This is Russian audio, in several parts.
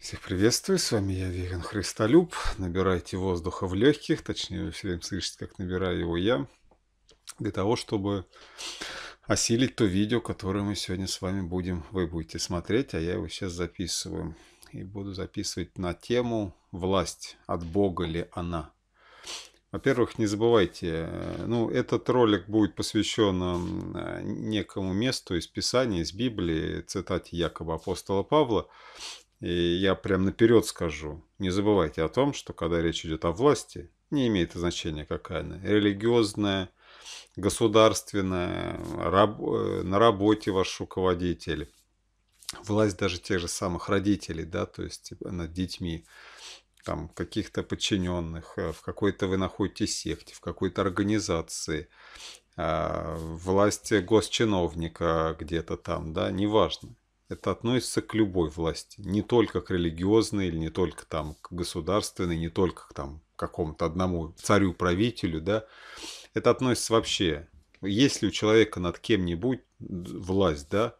Всех приветствую, с вами я, Веган Христолюб. Набирайте воздуха в легких, точнее, вы все время слышите, как набираю его я, для того, чтобы осилить то видео, которое мы сегодня с вами будем, вы будете смотреть, а я его сейчас записываю. И буду записывать на тему «Власть. От Бога ли она?» Во-первых, не забывайте, э, ну, этот ролик будет посвящен некому месту из Писания, из Библии, цитате якобы апостола Павла. И я прям наперед скажу, не забывайте о том, что когда речь идет о власти, не имеет значения какая она, религиозная, государственная, раб, э, на работе ваш руководитель, власть даже тех же самых родителей, да, то есть типа над детьми, там каких-то подчиненных, э, в какой-то вы находитесь секте, в какой-то организации, а, власть госчиновника где-то там, да, неважно это относится к любой власти, не только к религиозной, или не только там к государственной, не только к там какому-то одному царю-правителю, да, это относится вообще, если у человека над кем-нибудь власть, да,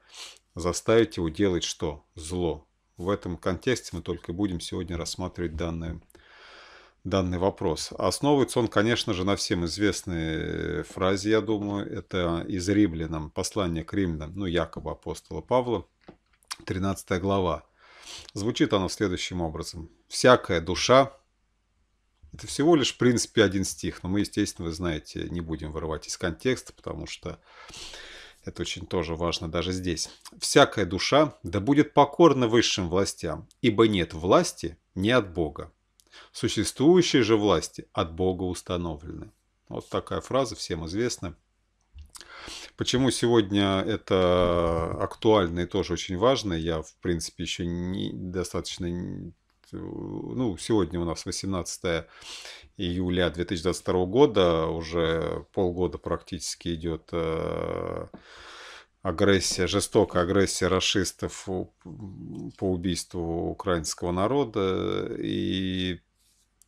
заставить его делать что? Зло. В этом контексте мы только будем сегодня рассматривать данную данный вопрос. Основывается он, конечно же, на всем известной э, фразе, я думаю, это из римлянам, послание к римлянам, ну, якобы апостола Павла, 13 глава. Звучит оно следующим образом. «Всякая душа...» Это всего лишь, в принципе, один стих, но мы, естественно, вы знаете, не будем вырывать из контекста, потому что это очень тоже важно даже здесь. «Всякая душа да будет покорна высшим властям, ибо нет власти не от Бога. Существующие же власти от Бога установлены». Вот такая фраза всем известна. Почему сегодня это актуально и тоже очень важно, я, в принципе, еще не, достаточно ну, сегодня у нас 18 июля 2022 года, уже полгода практически идет э, агрессия, жестокая агрессия расистов по убийству украинского народа. И,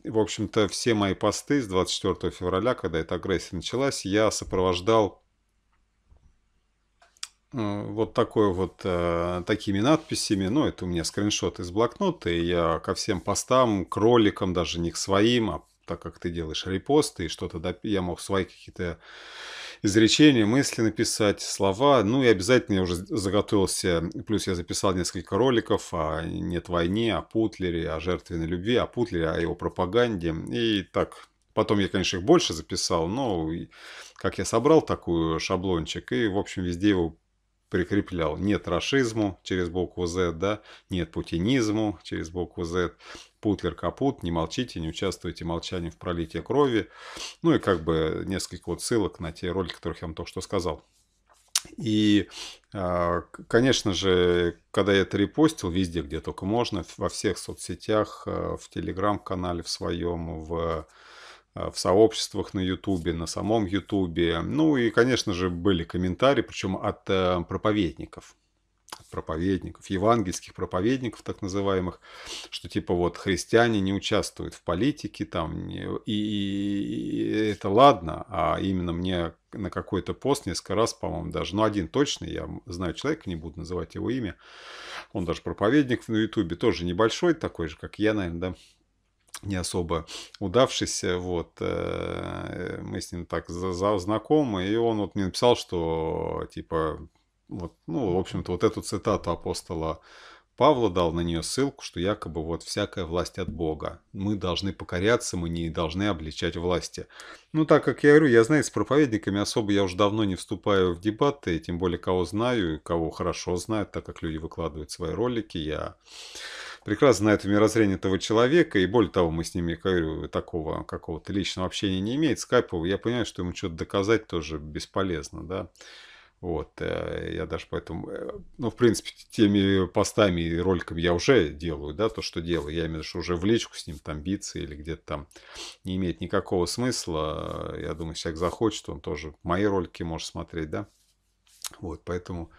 в общем-то, все мои посты с 24 февраля, когда эта агрессия началась, я сопровождал Э, вот такой вот, э, такими надписями. Ну, это у меня скриншот из блокнота, и я ко всем постам, к роликам, даже не к своим, а так как ты делаешь репосты и что-то, доп... я мог свои какие-то изречения, мысли написать, слова. Ну и обязательно я уже заготовился, плюс я записал несколько роликов о «Нет войне», о Путлере, о жертвенной любви, о Путлере, о его пропаганде. И так, потом я, конечно, их больше записал, но как я собрал такую шаблончик и, в общем, везде его прикреплял. Нет расизму через букву Z, да, нет путинизму через букву Z. Путлер капут, не молчите, не участвуйте молчанием в пролитии крови. Ну и как бы несколько вот ссылок на те ролики, которых я вам только что сказал. И, а, конечно же, когда я это репостил везде, где только можно, во всех соцсетях, э, в телеграм-канале в своем, в а, в сообществах на Ютубе, на самом Ютубе. Ну и, конечно же, были комментарии, причем от э, проповедников проповедников, евангельских проповедников так называемых, что типа вот христиане не участвуют в политике, там, и, и, и это ладно, а именно мне на какой-то пост несколько раз, по-моему, даже, ну один точно, я знаю человека, не буду называть его имя, он даже проповедник на ютубе, тоже небольшой такой же, как я, наверное, да, не особо удавшийся, вот, э, мы с ним так за, знакомы, и он вот мне написал, что, типа, вот, ну, в общем-то, вот эту цитату апостола Павла дал на нее ссылку, что якобы вот всякая власть от Бога. Мы должны покоряться, мы не должны обличать власти. Ну, так как я говорю, я, знаете, с проповедниками особо я уже давно не вступаю в дебаты, тем более кого знаю, кого хорошо знаю, так как люди выкладывают свои ролики, я прекрасно знает мирозрение этого человека, и более того, мы с ними, говорю, такого какого-то личного общения не имеет, скайпового, я понимаю, что ему что-то доказать тоже бесполезно, да. Вот, э, я даже поэтому, э, ну, в принципе, теми постами и роликами я уже делаю, да, то, что делаю. Я имею в виду, что уже в личку с ним там биться или где-то там не имеет никакого смысла. Я думаю, человек захочет, он тоже мои ролики может смотреть, да. Вот, поэтому,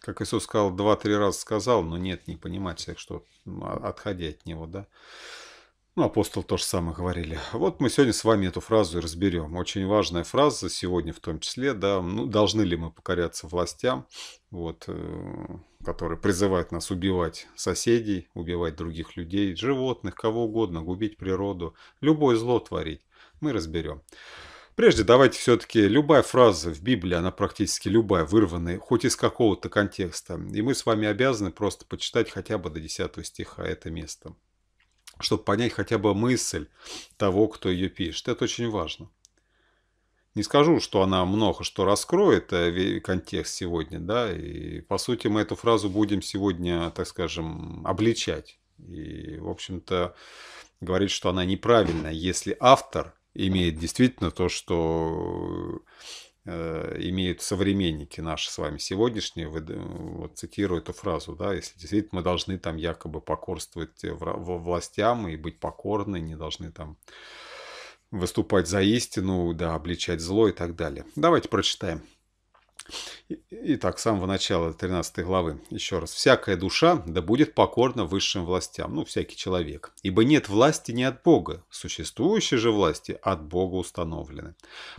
как Иисус сказал, два-три раза сказал, но нет, не понимать всех, что отходя от Него, да. Ну, апостол тоже самое говорили. Вот мы сегодня с вами эту фразу и разберем. Очень важная фраза сегодня в том числе, да, ну, должны ли мы покоряться властям, вот, э, которые призывают нас убивать соседей, убивать других людей, животных, кого угодно, губить природу, любое зло творить. Мы разберем. Прежде давайте все-таки любая фраза в Библии, она практически любая, вырванная хоть из какого-то контекста. И мы с вами обязаны просто почитать хотя бы до 10 стиха это место, чтобы понять хотя бы мысль того, кто ее пишет. Это очень важно. Не скажу, что она много что раскроет э, контекст сегодня, да, и по сути мы эту фразу будем сегодня, так скажем, обличать. И, в общем-то, говорить, что она неправильная, если автор имеет действительно то, что э, имеют современники наши с вами сегодняшние, вот цитирую эту фразу, да, если действительно мы должны там якобы покорствовать э, властям и быть покорны, не должны там выступать за истину, да, обличать зло и так далее. Давайте прочитаем. Итак, с самого начала 13 главы, еще раз. «Всякая душа да будет покорна высшим властям». Ну, всякий человек. «Ибо нет власти не от Бога, существующие же власти от Бога установлены.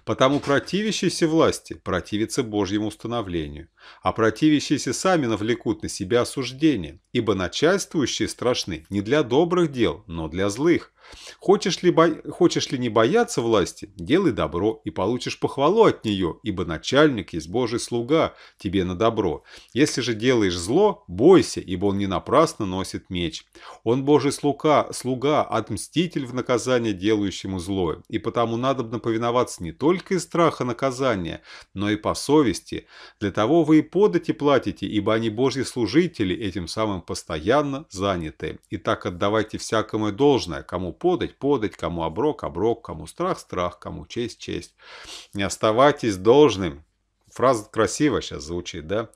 Потому противящиеся власти противятся Божьему установлению» а противящиеся сами навлекут на себя осуждение, ибо начальствующие страшны не для добрых дел, но для злых. Хочешь ли, бо... Хочешь ли не бояться власти, делай добро и получишь похвалу от нее, ибо начальник есть Божий слуга тебе на добро. Если же делаешь зло, бойся, ибо он не напрасно носит меч. Он Божий слуга, слуга отмститель в наказание делающему злое, и потому надобно повиноваться не только из страха наказания, но и по совести. Для того вы вы и подати платите, ибо они Божьи служители, этим самым постоянно заняты. И так отдавайте всякому и должное, кому подать, подать, кому оброк, оброк, кому страх, страх, кому честь, честь. Не оставайтесь должным. Фраза красиво сейчас звучит, да?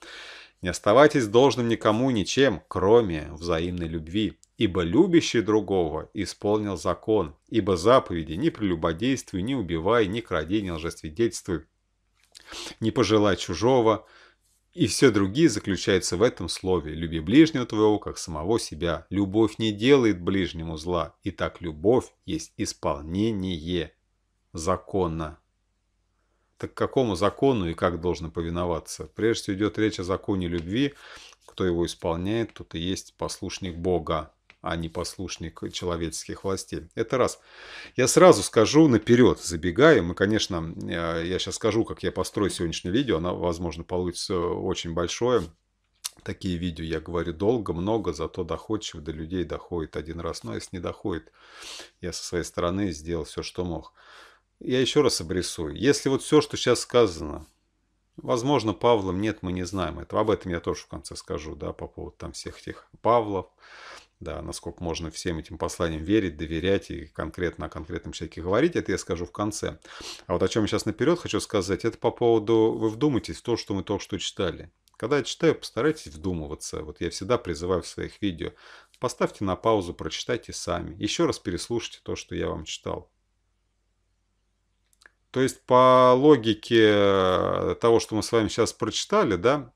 Не оставайтесь должным никому ничем, кроме взаимной любви. Ибо любящий другого исполнил закон, ибо заповеди не прелюбодействуй, не убивай, не кради, не лжесвидетельствуй, не пожелай чужого – и все другие заключаются в этом слове «люби ближнего твоего, как самого себя». Любовь не делает ближнему зла, и так любовь есть исполнение закона. Так какому закону и как должно повиноваться? Прежде всего идет речь о законе любви. Кто его исполняет, тот и есть послушник Бога а не послушник человеческих властей. Это раз. Я сразу скажу наперед, забегая, мы, конечно, э, я сейчас скажу, как я построю сегодняшнее видео, оно, возможно, получится очень большое, такие видео я говорю долго, много, зато доходчиво до людей доходит один раз. Но если не доходит, я со своей стороны сделал все, что мог. Я еще раз обрисую. Если вот все, что сейчас сказано, возможно, Павлом нет, мы не знаем этого. Об этом я тоже в конце скажу, да, по поводу там всех тех Павлов, да, насколько можно всем этим посланиям верить, доверять и конкретно о конкретном человеке говорить, это я скажу в конце. А вот о чем я сейчас наперед хочу сказать, это по поводу, вы вдумайтесь в то, что мы только что читали. Когда я читаю, постарайтесь вдумываться. Вот я всегда призываю в своих видео. Поставьте на паузу, прочитайте сами. Еще раз переслушайте то, что я вам читал. То есть по логике э, того, что мы с вами сейчас прочитали, да,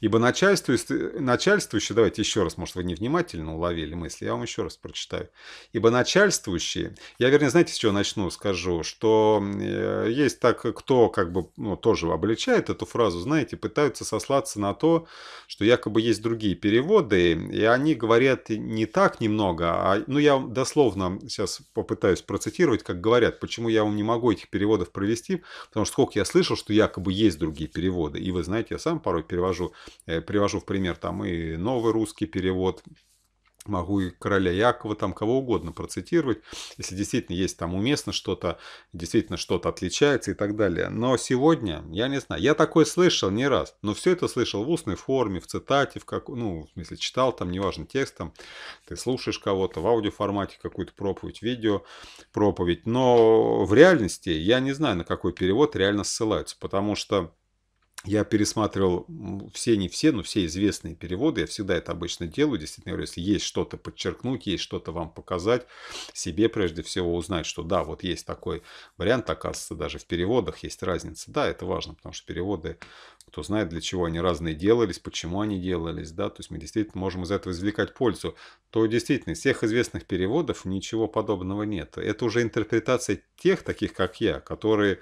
Ибо начальство, начальствующие, давайте еще раз, может, вы невнимательно уловили мысли, я вам еще раз прочитаю. Ибо начальствующие, я, вернее, знаете, с чего начну, скажу, что э, есть так, кто как бы ну, тоже обличает эту фразу, знаете, пытаются сослаться на то, что якобы есть другие переводы, и они говорят не так немного, а, ну, я дословно сейчас попытаюсь процитировать, как говорят, почему я вам не могу этих переводов провести, потому что сколько я слышал, что якобы есть другие переводы, и вы знаете, я сам порой перевожу привожу. Э, привожу в пример там и новый русский перевод, могу и короля Якова, там кого угодно процитировать, если действительно есть там уместно что-то, действительно что-то отличается и так далее. Но сегодня, я не знаю, я такое слышал не раз, но все это слышал в устной форме, в цитате, в как, ну, в смысле, читал там, неважно, текст там, ты слушаешь кого-то в аудиоформате какую-то проповедь, видео проповедь, но в реальности я не знаю, на какой перевод реально ссылаются, потому что я пересматривал все, не все, но все известные переводы. Я всегда это обычно делаю. Действительно, говорю, если есть что-то подчеркнуть, есть что-то вам показать, себе прежде всего узнать, что да, вот есть такой вариант, оказывается, даже в переводах есть разница. Да, это важно, потому что переводы, кто знает, для чего они разные делались, почему они делались, да, то есть мы действительно можем из этого извлекать пользу. То действительно, из всех известных переводов ничего подобного нет. Это уже интерпретация тех, таких как я, которые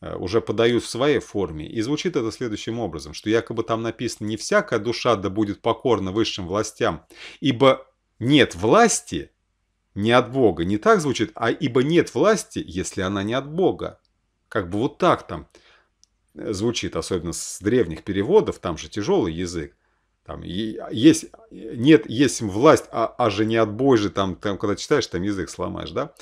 Э, уже подают в своей форме. И звучит это следующим образом, что якобы там написано «не всякая душа да будет покорна высшим властям, ибо нет власти не от Бога». Не так звучит, а «ибо нет власти, если она не от Бога». Как бы вот так там э, звучит, особенно с древних переводов, там же тяжелый язык. Там есть, нет, есть власть, а, а же не от Божьей, там, там, когда читаешь, там язык сломаешь, да?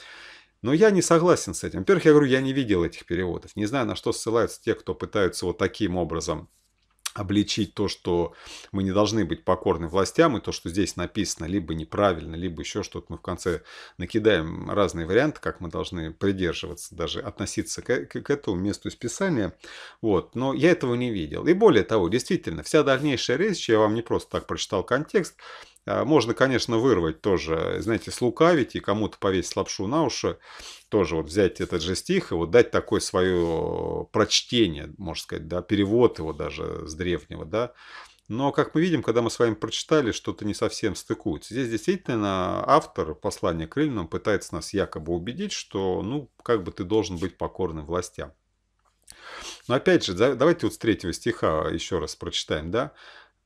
Но я не согласен с этим. Во-первых, я говорю, я не видел этих переводов. Не знаю, на что ссылаются те, кто пытаются вот таким образом обличить то, что мы не должны быть покорны властям, и то, что здесь написано либо неправильно, либо еще что-то. Мы в конце накидаем разные варианты, как мы должны придерживаться, даже относиться к, к, к этому месту списания. Вот. Но я этого не видел. И более того, действительно, вся дальнейшая речь, я вам не просто так прочитал контекст, а, можно, конечно, вырвать тоже, знаете, слукавить и кому-то повесить лапшу на уши, тоже вот взять этот же стих и вот дать такое свое прочтение, можно сказать, да, перевод его даже с древнего, да. Но, как мы видим, когда мы с вами прочитали, что-то не совсем стыкуется. Здесь действительно автор послания к Римлянам пытается нас якобы убедить, что, ну, как бы ты должен быть покорным властям. Но опять же, давайте вот с третьего стиха еще раз прочитаем, да?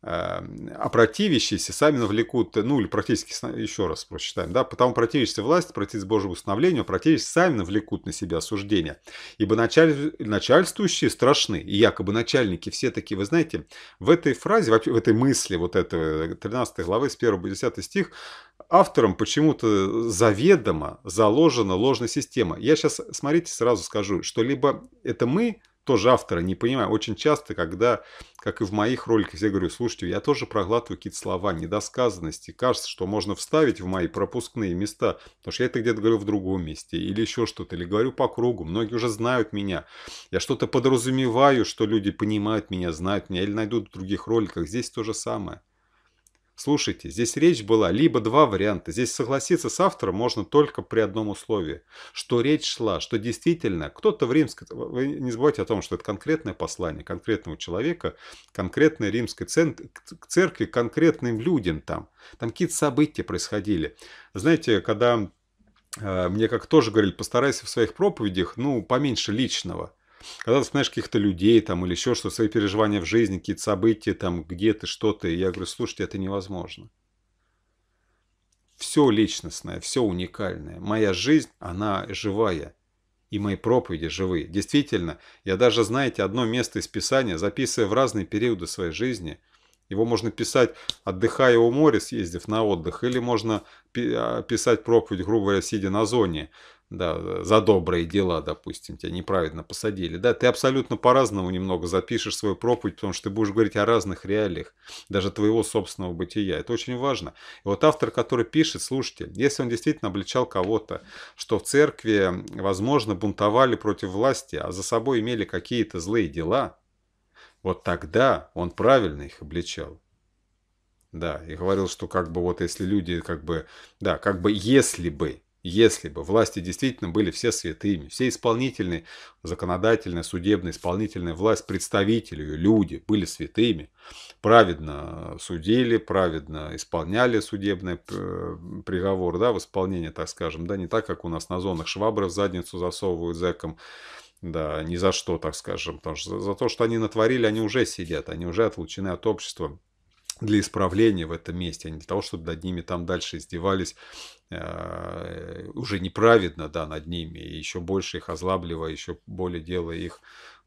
Э, опротивящиеся сами навлекут, ну или практически, еще раз прочитаем, да, потому противящиеся власти, против Божьего установления, противящиеся сами навлекут на себя осуждение. Ибо началь... начальствующие страшны, и якобы начальники все такие, вы знаете, в этой фразе, в этой мысли вот этой 13 главы с 1 по 10 стих автором почему-то заведомо заложена ложная система. Я сейчас, смотрите, сразу скажу, что либо это мы тоже автора не понимаю. Очень часто, когда, как и в моих роликах, я говорю, слушайте, я тоже проглатываю какие-то слова, недосказанности. Кажется, что можно вставить в мои пропускные места, потому что я это где-то говорю в другом месте или еще что-то, или говорю по кругу. Многие уже знают меня. Я что-то подразумеваю, что люди понимают меня, знают меня или найдут в других роликах. Здесь то же самое. Слушайте, здесь речь была либо два варианта. Здесь согласиться с автором можно только при одном условии. Что речь шла, что действительно кто-то в римской... Вы не забывайте о том, что это конкретное послание конкретного человека, конкретной римской церкви, конкретным людям там. Там какие-то события происходили. Знаете, когда э, мне как тоже говорили, постарайся в своих проповедях, ну, поменьше личного. Когда ты знаешь каких-то людей там или еще что, свои переживания в жизни, какие-то события там, где ты, что ты. Я говорю, слушайте, это невозможно. Все личностное, все уникальное. Моя жизнь, она живая. И мои проповеди живы Действительно, я даже, знаете, одно место из Писания, записывая в разные периоды своей жизни – его можно писать, отдыхая у моря, съездив на отдых, или можно а, писать проповедь, грубо говоря, сидя на зоне да, за добрые дела, допустим, тебя неправильно посадили, да, ты абсолютно по-разному немного запишешь свою проповедь, потому что ты будешь говорить о разных реалиях, даже твоего собственного бытия. Это очень важно. И вот автор, который пишет, слушайте, если он действительно обличал кого-то, что в церкви, возможно, бунтовали против власти, а за собой имели какие-то злые дела, вот тогда он правильно их обличал. Да, и говорил, что как бы вот если люди как бы, да, как бы если бы, если бы власти действительно были все святыми, все исполнительные, законодательные, судебные, исполнительная власть, представители люди были святыми, праведно судили, праведно исполняли судебный э, приговор, да, в исполнении, так скажем, да, не так, как у нас на зонах швабры в задницу засовывают зэком, да, ни за что, так скажем, потому что за то, что они натворили, они уже сидят, они уже отлучены от общества для исправления в этом месте, а не для того, чтобы над ними там дальше издевались Э, уже неправедно да, над ними, и еще больше их озлабливая, еще более делая их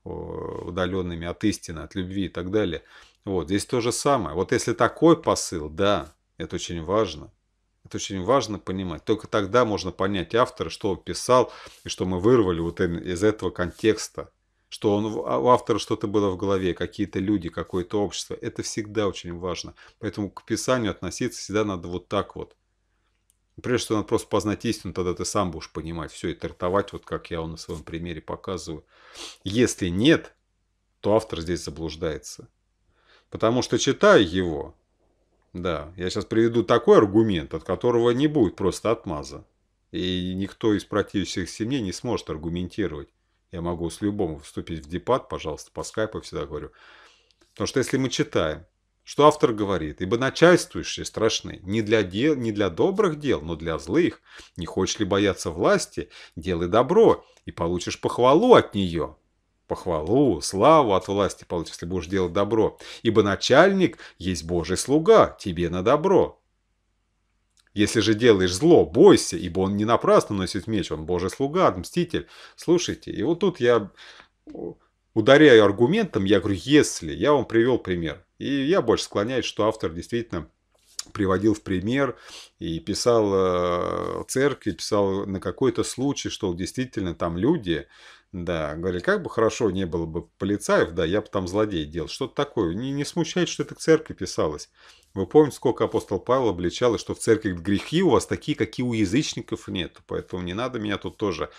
удаленными от истины, от любви и так далее. Вот здесь то же самое. Вот если такой посыл, да, это очень важно. Это очень важно понимать. Только тогда можно понять автора, что он писал, и что мы вырвали вот из этого контекста. Что он, а у автора что-то было в голове, какие-то люди, какое-то общество. Это всегда очень важно. Поэтому к писанию относиться всегда надо вот так вот. Прежде всего, надо просто познать истину, тогда ты сам будешь понимать все и тартовать вот как я на своем примере показываю. Если нет, то автор здесь заблуждается. Потому что читая его, да, я сейчас приведу такой аргумент, от которого не будет просто отмаза. И никто из противящихся мне не сможет аргументировать. Я могу с любому вступить в депат, пожалуйста, по скайпу всегда говорю. Потому что если мы читаем, что автор говорит? «Ибо начальствующие страшны не для, дел, не для добрых дел, но для злых. Не хочешь ли бояться власти? Делай добро, и получишь похвалу от нее». Похвалу, славу от власти получишь, если будешь делать добро. Ибо начальник есть Божий слуга, тебе на добро. Если же делаешь зло, бойся, ибо он не напрасно носит меч, он Божий слуга, мститель. Слушайте, и вот тут я ударяю аргументом, я говорю, если, я вам привел пример – и я больше склоняюсь, что автор действительно приводил в пример и писал э, церкви, писал на какой-то случай, что действительно там люди, да, говорили, как бы хорошо не было бы полицаев, да, я бы там злодей делал, что-то такое. Не, не смущает, что это к церкви писалось. Вы помните, сколько апостол Павел обличал, что в церкви грехи у вас такие, какие у язычников нет, поэтому не надо меня тут тоже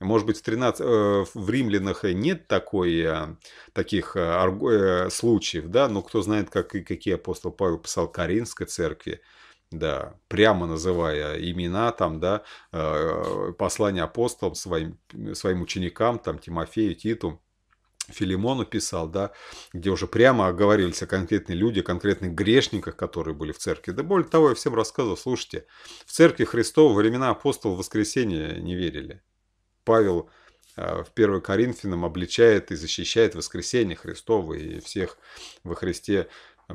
может быть, в, 13, э, в римлянах нет такой, таких э, э, случаев, да, но кто знает, как, и какие апостол Павел писал Каринской церкви, да, прямо называя имена, там, да, послания апостолам своим, своим ученикам, там, Тимофею, Титу, Филимону писал, да, где уже прямо оговорились о конкретных людях, конкретных грешниках, которые были в церкви. Да более того, я всем рассказывал, слушайте, в церкви Христова времена апостолов воскресения не верили. Павел э, в 1 Коринфянам обличает и защищает воскресение Христово и всех во Христе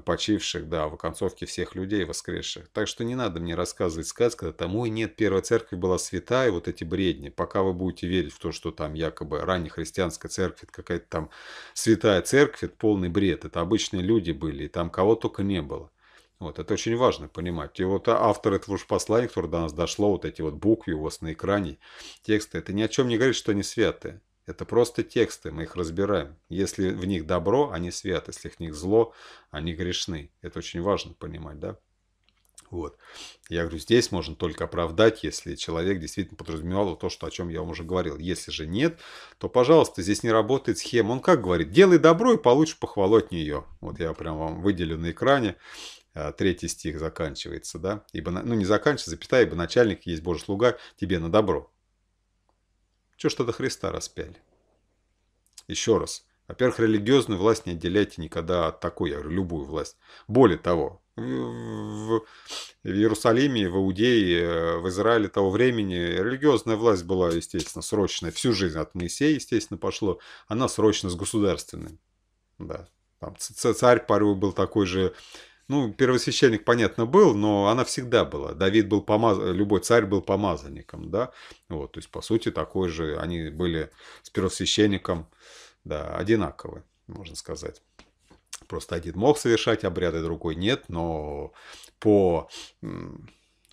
почивших, да, в оконцовке всех людей воскресших. Так что не надо мне рассказывать сказка тому и нет, первая церковь была святая, вот эти бредни. Пока вы будете верить в то, что там якобы раннехристианская церковь, это какая-то там святая церковь, это полный бред. Это обычные люди были, и там кого только не было. Вот, это очень важно понимать. И вот а, автор этого же послания, которое до нас дошло, вот эти вот буквы у вас на экране, тексты, это ни о чем не говорит, что они святы. Это просто тексты, мы их разбираем. Если в них добро, они святы. Если в них зло, они грешны. Это очень важно понимать, да? Вот. Я говорю, здесь можно только оправдать, если человек действительно подразумевал то, что, о чем я вам уже говорил. Если же нет, то, пожалуйста, здесь не работает схема. Он как говорит, делай добро и получишь похвалу от нее. Вот я прям вам выделю на экране а, третий стих заканчивается, да? Ибо, ну, не заканчивается, запятая, ибо начальник есть Божий слуга, тебе на добро. Чего что тогда Христа распяли? Еще раз. Во-первых, религиозную власть не отделяйте никогда от такой, я говорю, любую власть. Более того, в, в Иерусалиме, в Иудее, в Израиле того времени религиозная власть была, естественно, срочная. Всю жизнь от Моисея, естественно, пошло. Она срочно с государственной. Да. Там царь порой был такой же ну, первосвященник, понятно, был, но она всегда была. Давид был помазан, любой царь был помазанником, да. Вот, то есть, по сути, такой же, они были с первосвященником, да, одинаковы, можно сказать. Просто один мог совершать обряды, другой нет, но по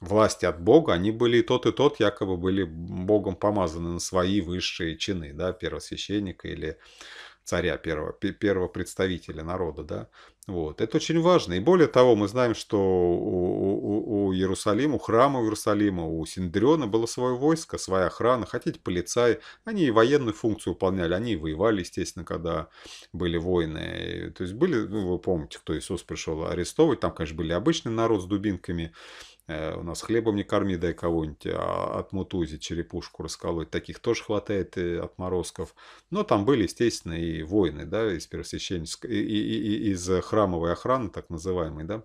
власти от Бога, они были и тот, и тот якобы были Богом помазаны на свои высшие чины, да, первосвященника или царя первого, первого представителя народа, да, вот, это очень важно, и более того, мы знаем, что у, у, у Иерусалима, у храма Иерусалима, у Синдриона было свое войско, своя охрана, хотите полицаи, они и военную функцию выполняли, они и воевали, естественно, когда были войны, то есть были, ну, вы помните, кто Иисус пришел арестовывать, там, конечно, были обычный народ с дубинками, Э, у нас хлебом не корми, дай кого-нибудь а отмутузить, черепушку расколоть. Таких тоже хватает и э, отморозков. Но там были, естественно, и воины, да, из первосвященнической, и, и, и, из храмовой охраны, так называемой, да.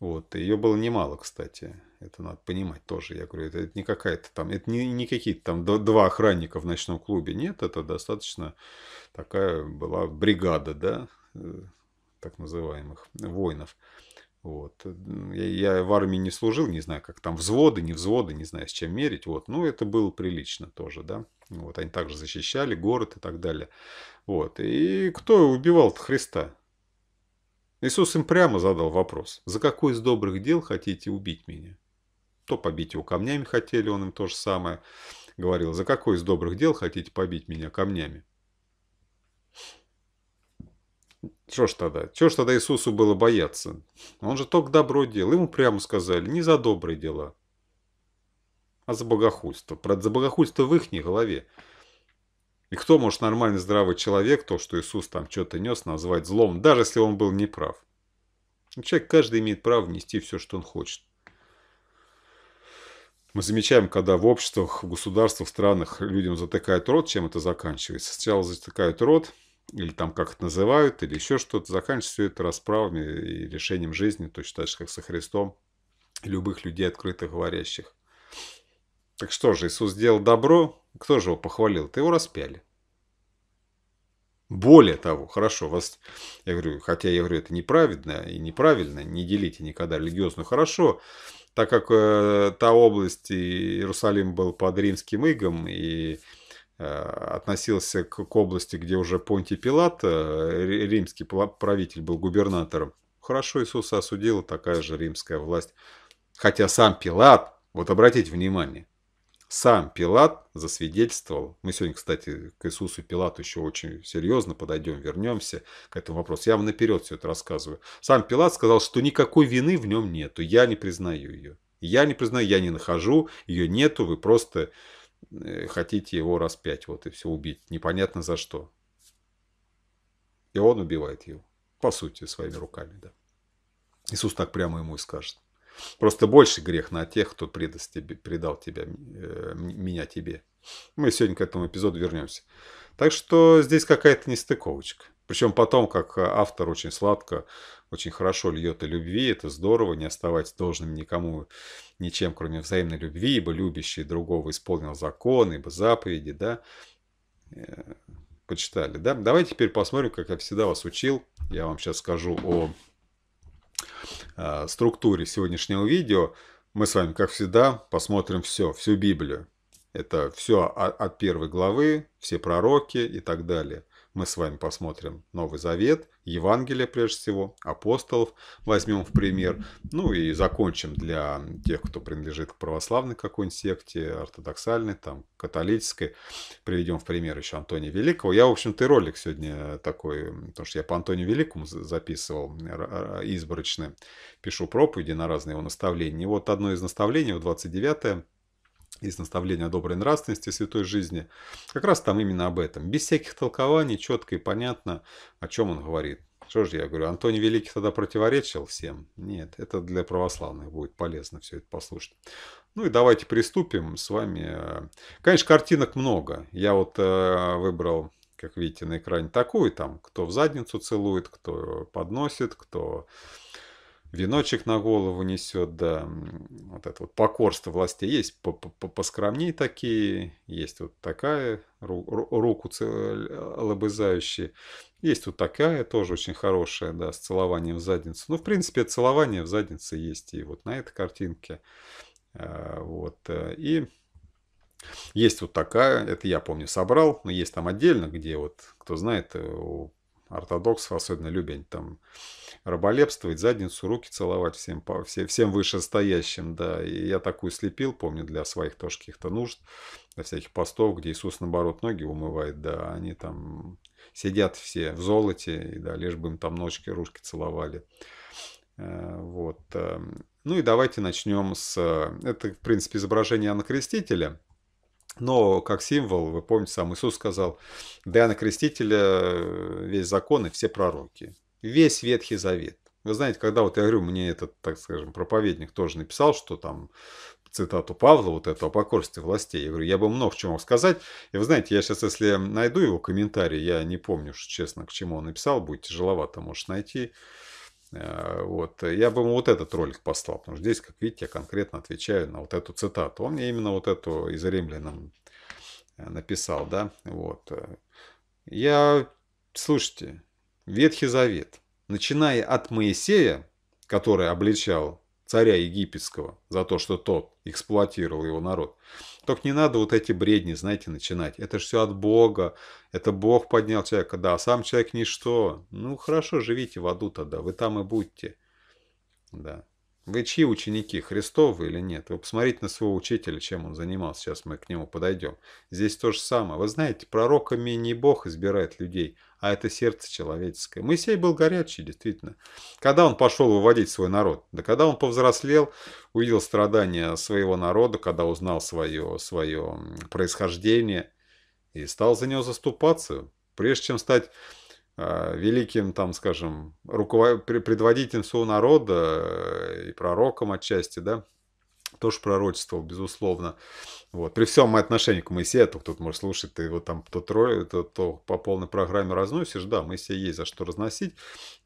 Вот, ее было немало, кстати. Это надо понимать тоже. Я говорю, это, это не какая-то там, это не, не какие-то там два охранника в ночном клубе. Нет, это достаточно такая была бригада, да, э, так называемых воинов. Вот. Я, я в армии не служил, не знаю, как там взводы, не взводы, не знаю, с чем мерить. Вот. Но ну, это было прилично тоже, да. Вот. Они также защищали город и так далее. Вот. И кто убивал Христа? Иисус им прямо задал вопрос. За какой из добрых дел хотите убить меня? То побить его камнями хотели, он им то же самое говорил. За какой из добрых дел хотите побить меня камнями? Что ж тогда? Чего ж тогда Иисусу было бояться? Он же только добро делал. Ему прямо сказали, не за добрые дела, а за богохульство. Про за богохульство в их голове. И кто может нормальный здравый человек, то, что Иисус там что-то нес, назвать злом, даже если он был неправ? Человек каждый имеет право нести все, что он хочет. Мы замечаем, когда в обществах, в государствах, в странах людям затыкают рот, чем это заканчивается. Сначала затыкают рот, или там как это называют, или еще что-то, заканчивается все это расправами и решением жизни, точно так же, как со Христом, любых людей, открыто говорящих. Так что же, Иисус сделал добро, кто же его похвалил? Ты его распяли. Более того, хорошо, вас, я говорю, хотя я говорю, это неправедно и неправильно, не делите никогда религиозную, хорошо, так как э, та область Иерусалим был под римским игом, и Э, относился к, к области, где уже Понтий Пилат, э, римский правитель, был губернатором. Хорошо Иисуса осудила такая же римская власть. Хотя сам Пилат, вот обратите внимание, сам Пилат засвидетельствовал, мы сегодня, кстати, к Иисусу Пилату еще очень серьезно подойдем, вернемся к этому вопросу, я вам наперед все это рассказываю. Сам Пилат сказал, что никакой вины в нем нету, я не признаю ее. Я не признаю, я не нахожу, ее нету, вы просто Э, хотите его распять, вот и все убить, непонятно за что. И он убивает его, по сути, своими руками, да. Иисус так прямо ему и скажет. Просто больше грех на тех, кто предаст тебе, предал тебя, э, меня тебе. Мы сегодня к этому эпизоду вернемся. Так что здесь какая-то нестыковочка. Причем потом, как э, автор очень сладко, очень хорошо льет о любви, это здорово, не оставать должным никому ничем, кроме взаимной любви, ибо любящий другого исполнил закон, ибо заповеди, да, э, почитали, да. Давайте теперь посмотрим, как я всегда вас учил, я вам сейчас скажу о, о а, структуре сегодняшнего видео. Мы с вами, как всегда, посмотрим все, всю Библию. Это все от первой главы, все пророки и так далее – мы с вами посмотрим Новый Завет, Евангелие прежде всего, апостолов возьмем в пример. Ну и закончим для тех, кто принадлежит к православной какой-нибудь секте, ортодоксальной, там, католической. Приведем в пример еще Антония Великого. Я, в общем-то, ролик сегодня такой, потому что я по Антонию Великому записывал изборочно. Пишу проповеди на разные его наставления. И вот одно из наставлений, 29 из наставления о доброй нравственности святой жизни, как раз там именно об этом. Без всяких толкований, четко и понятно, о чем он говорит. Что же я говорю, Антоний Великий тогда противоречил всем? Нет, это для православных будет полезно все это послушать. Ну и давайте приступим с вами. Конечно, картинок много. Я вот э, выбрал, как видите на экране, такую, там, кто в задницу целует, кто подносит, кто веночек на голову несет, да, вот это вот покорство власти есть, по -по такие, есть вот такая, руку э, лобызающие, есть вот такая, тоже очень хорошая, да, с целованием в задницу. Ну, в принципе, целование в заднице есть и вот на этой картинке, э, вот, э, и... Есть вот такая, это я помню собрал, но есть там отдельно, где вот, кто знает, ортодоксов особенно любят там раболепствовать, задницу, руки целовать всем, всем, всем вышестоящим, да, и я такую слепил, помню, для своих тоже каких-то нужд, для всяких постов, где Иисус, наоборот, ноги умывает, да, они там сидят все в золоте, и, да, лишь бы им там ножки, ручки целовали. Э, вот. Эм, ну и давайте начнем с... Э, это, в принципе, изображение Анна Крестителя – но как символ, вы помните, сам Иисус сказал, до Иоанна Крестителя э, весь закон и все пророки. Весь Ветхий Завет. Вы знаете, когда вот я говорю, мне этот, так скажем, проповедник тоже написал, что там цитату Павла, вот этого о покорстве властей. Я говорю, я бы много чего мог сказать. И вы знаете, я сейчас, если найду его комментарий, я не помню, честно, к чему он написал, будет тяжеловато, может, найти. Э, вот. Я бы ему вот этот ролик послал, потому что здесь, как видите, я конкретно отвечаю на вот эту цитату. Он мне именно вот эту из римлянам э, написал, да, вот. Я, слушайте, Ветхий Завет, начиная от Моисея, который обличал царя египетского за то, что тот эксплуатировал его народ, только не надо вот эти бредни, знаете, начинать. Это же все от Бога. Это Бог поднял человека. Да, сам человек ничто. Ну, хорошо, живите в аду тогда. Вы там и будьте. Да. Вы чьи ученики? Христовы или нет? Вы посмотрите на своего учителя, чем он занимался. Сейчас мы к нему подойдем. Здесь то же самое. Вы знаете, пророками не Бог избирает людей, а это сердце человеческое. Моисей был горячий, действительно. Когда он пошел выводить свой народ, да когда он повзрослел, увидел страдания своего народа, когда узнал свое, свое происхождение и стал за него заступаться, прежде чем стать а, великим, там, скажем, руковод... предводителем своего народа э, и пророком отчасти, да, тоже пророчествовал, безусловно. Вот. При всем отношении к Моисею, то кто-то может слушать, ты его там то трое, то, то по полной программе разносишь. Да, Моисея есть за что разносить.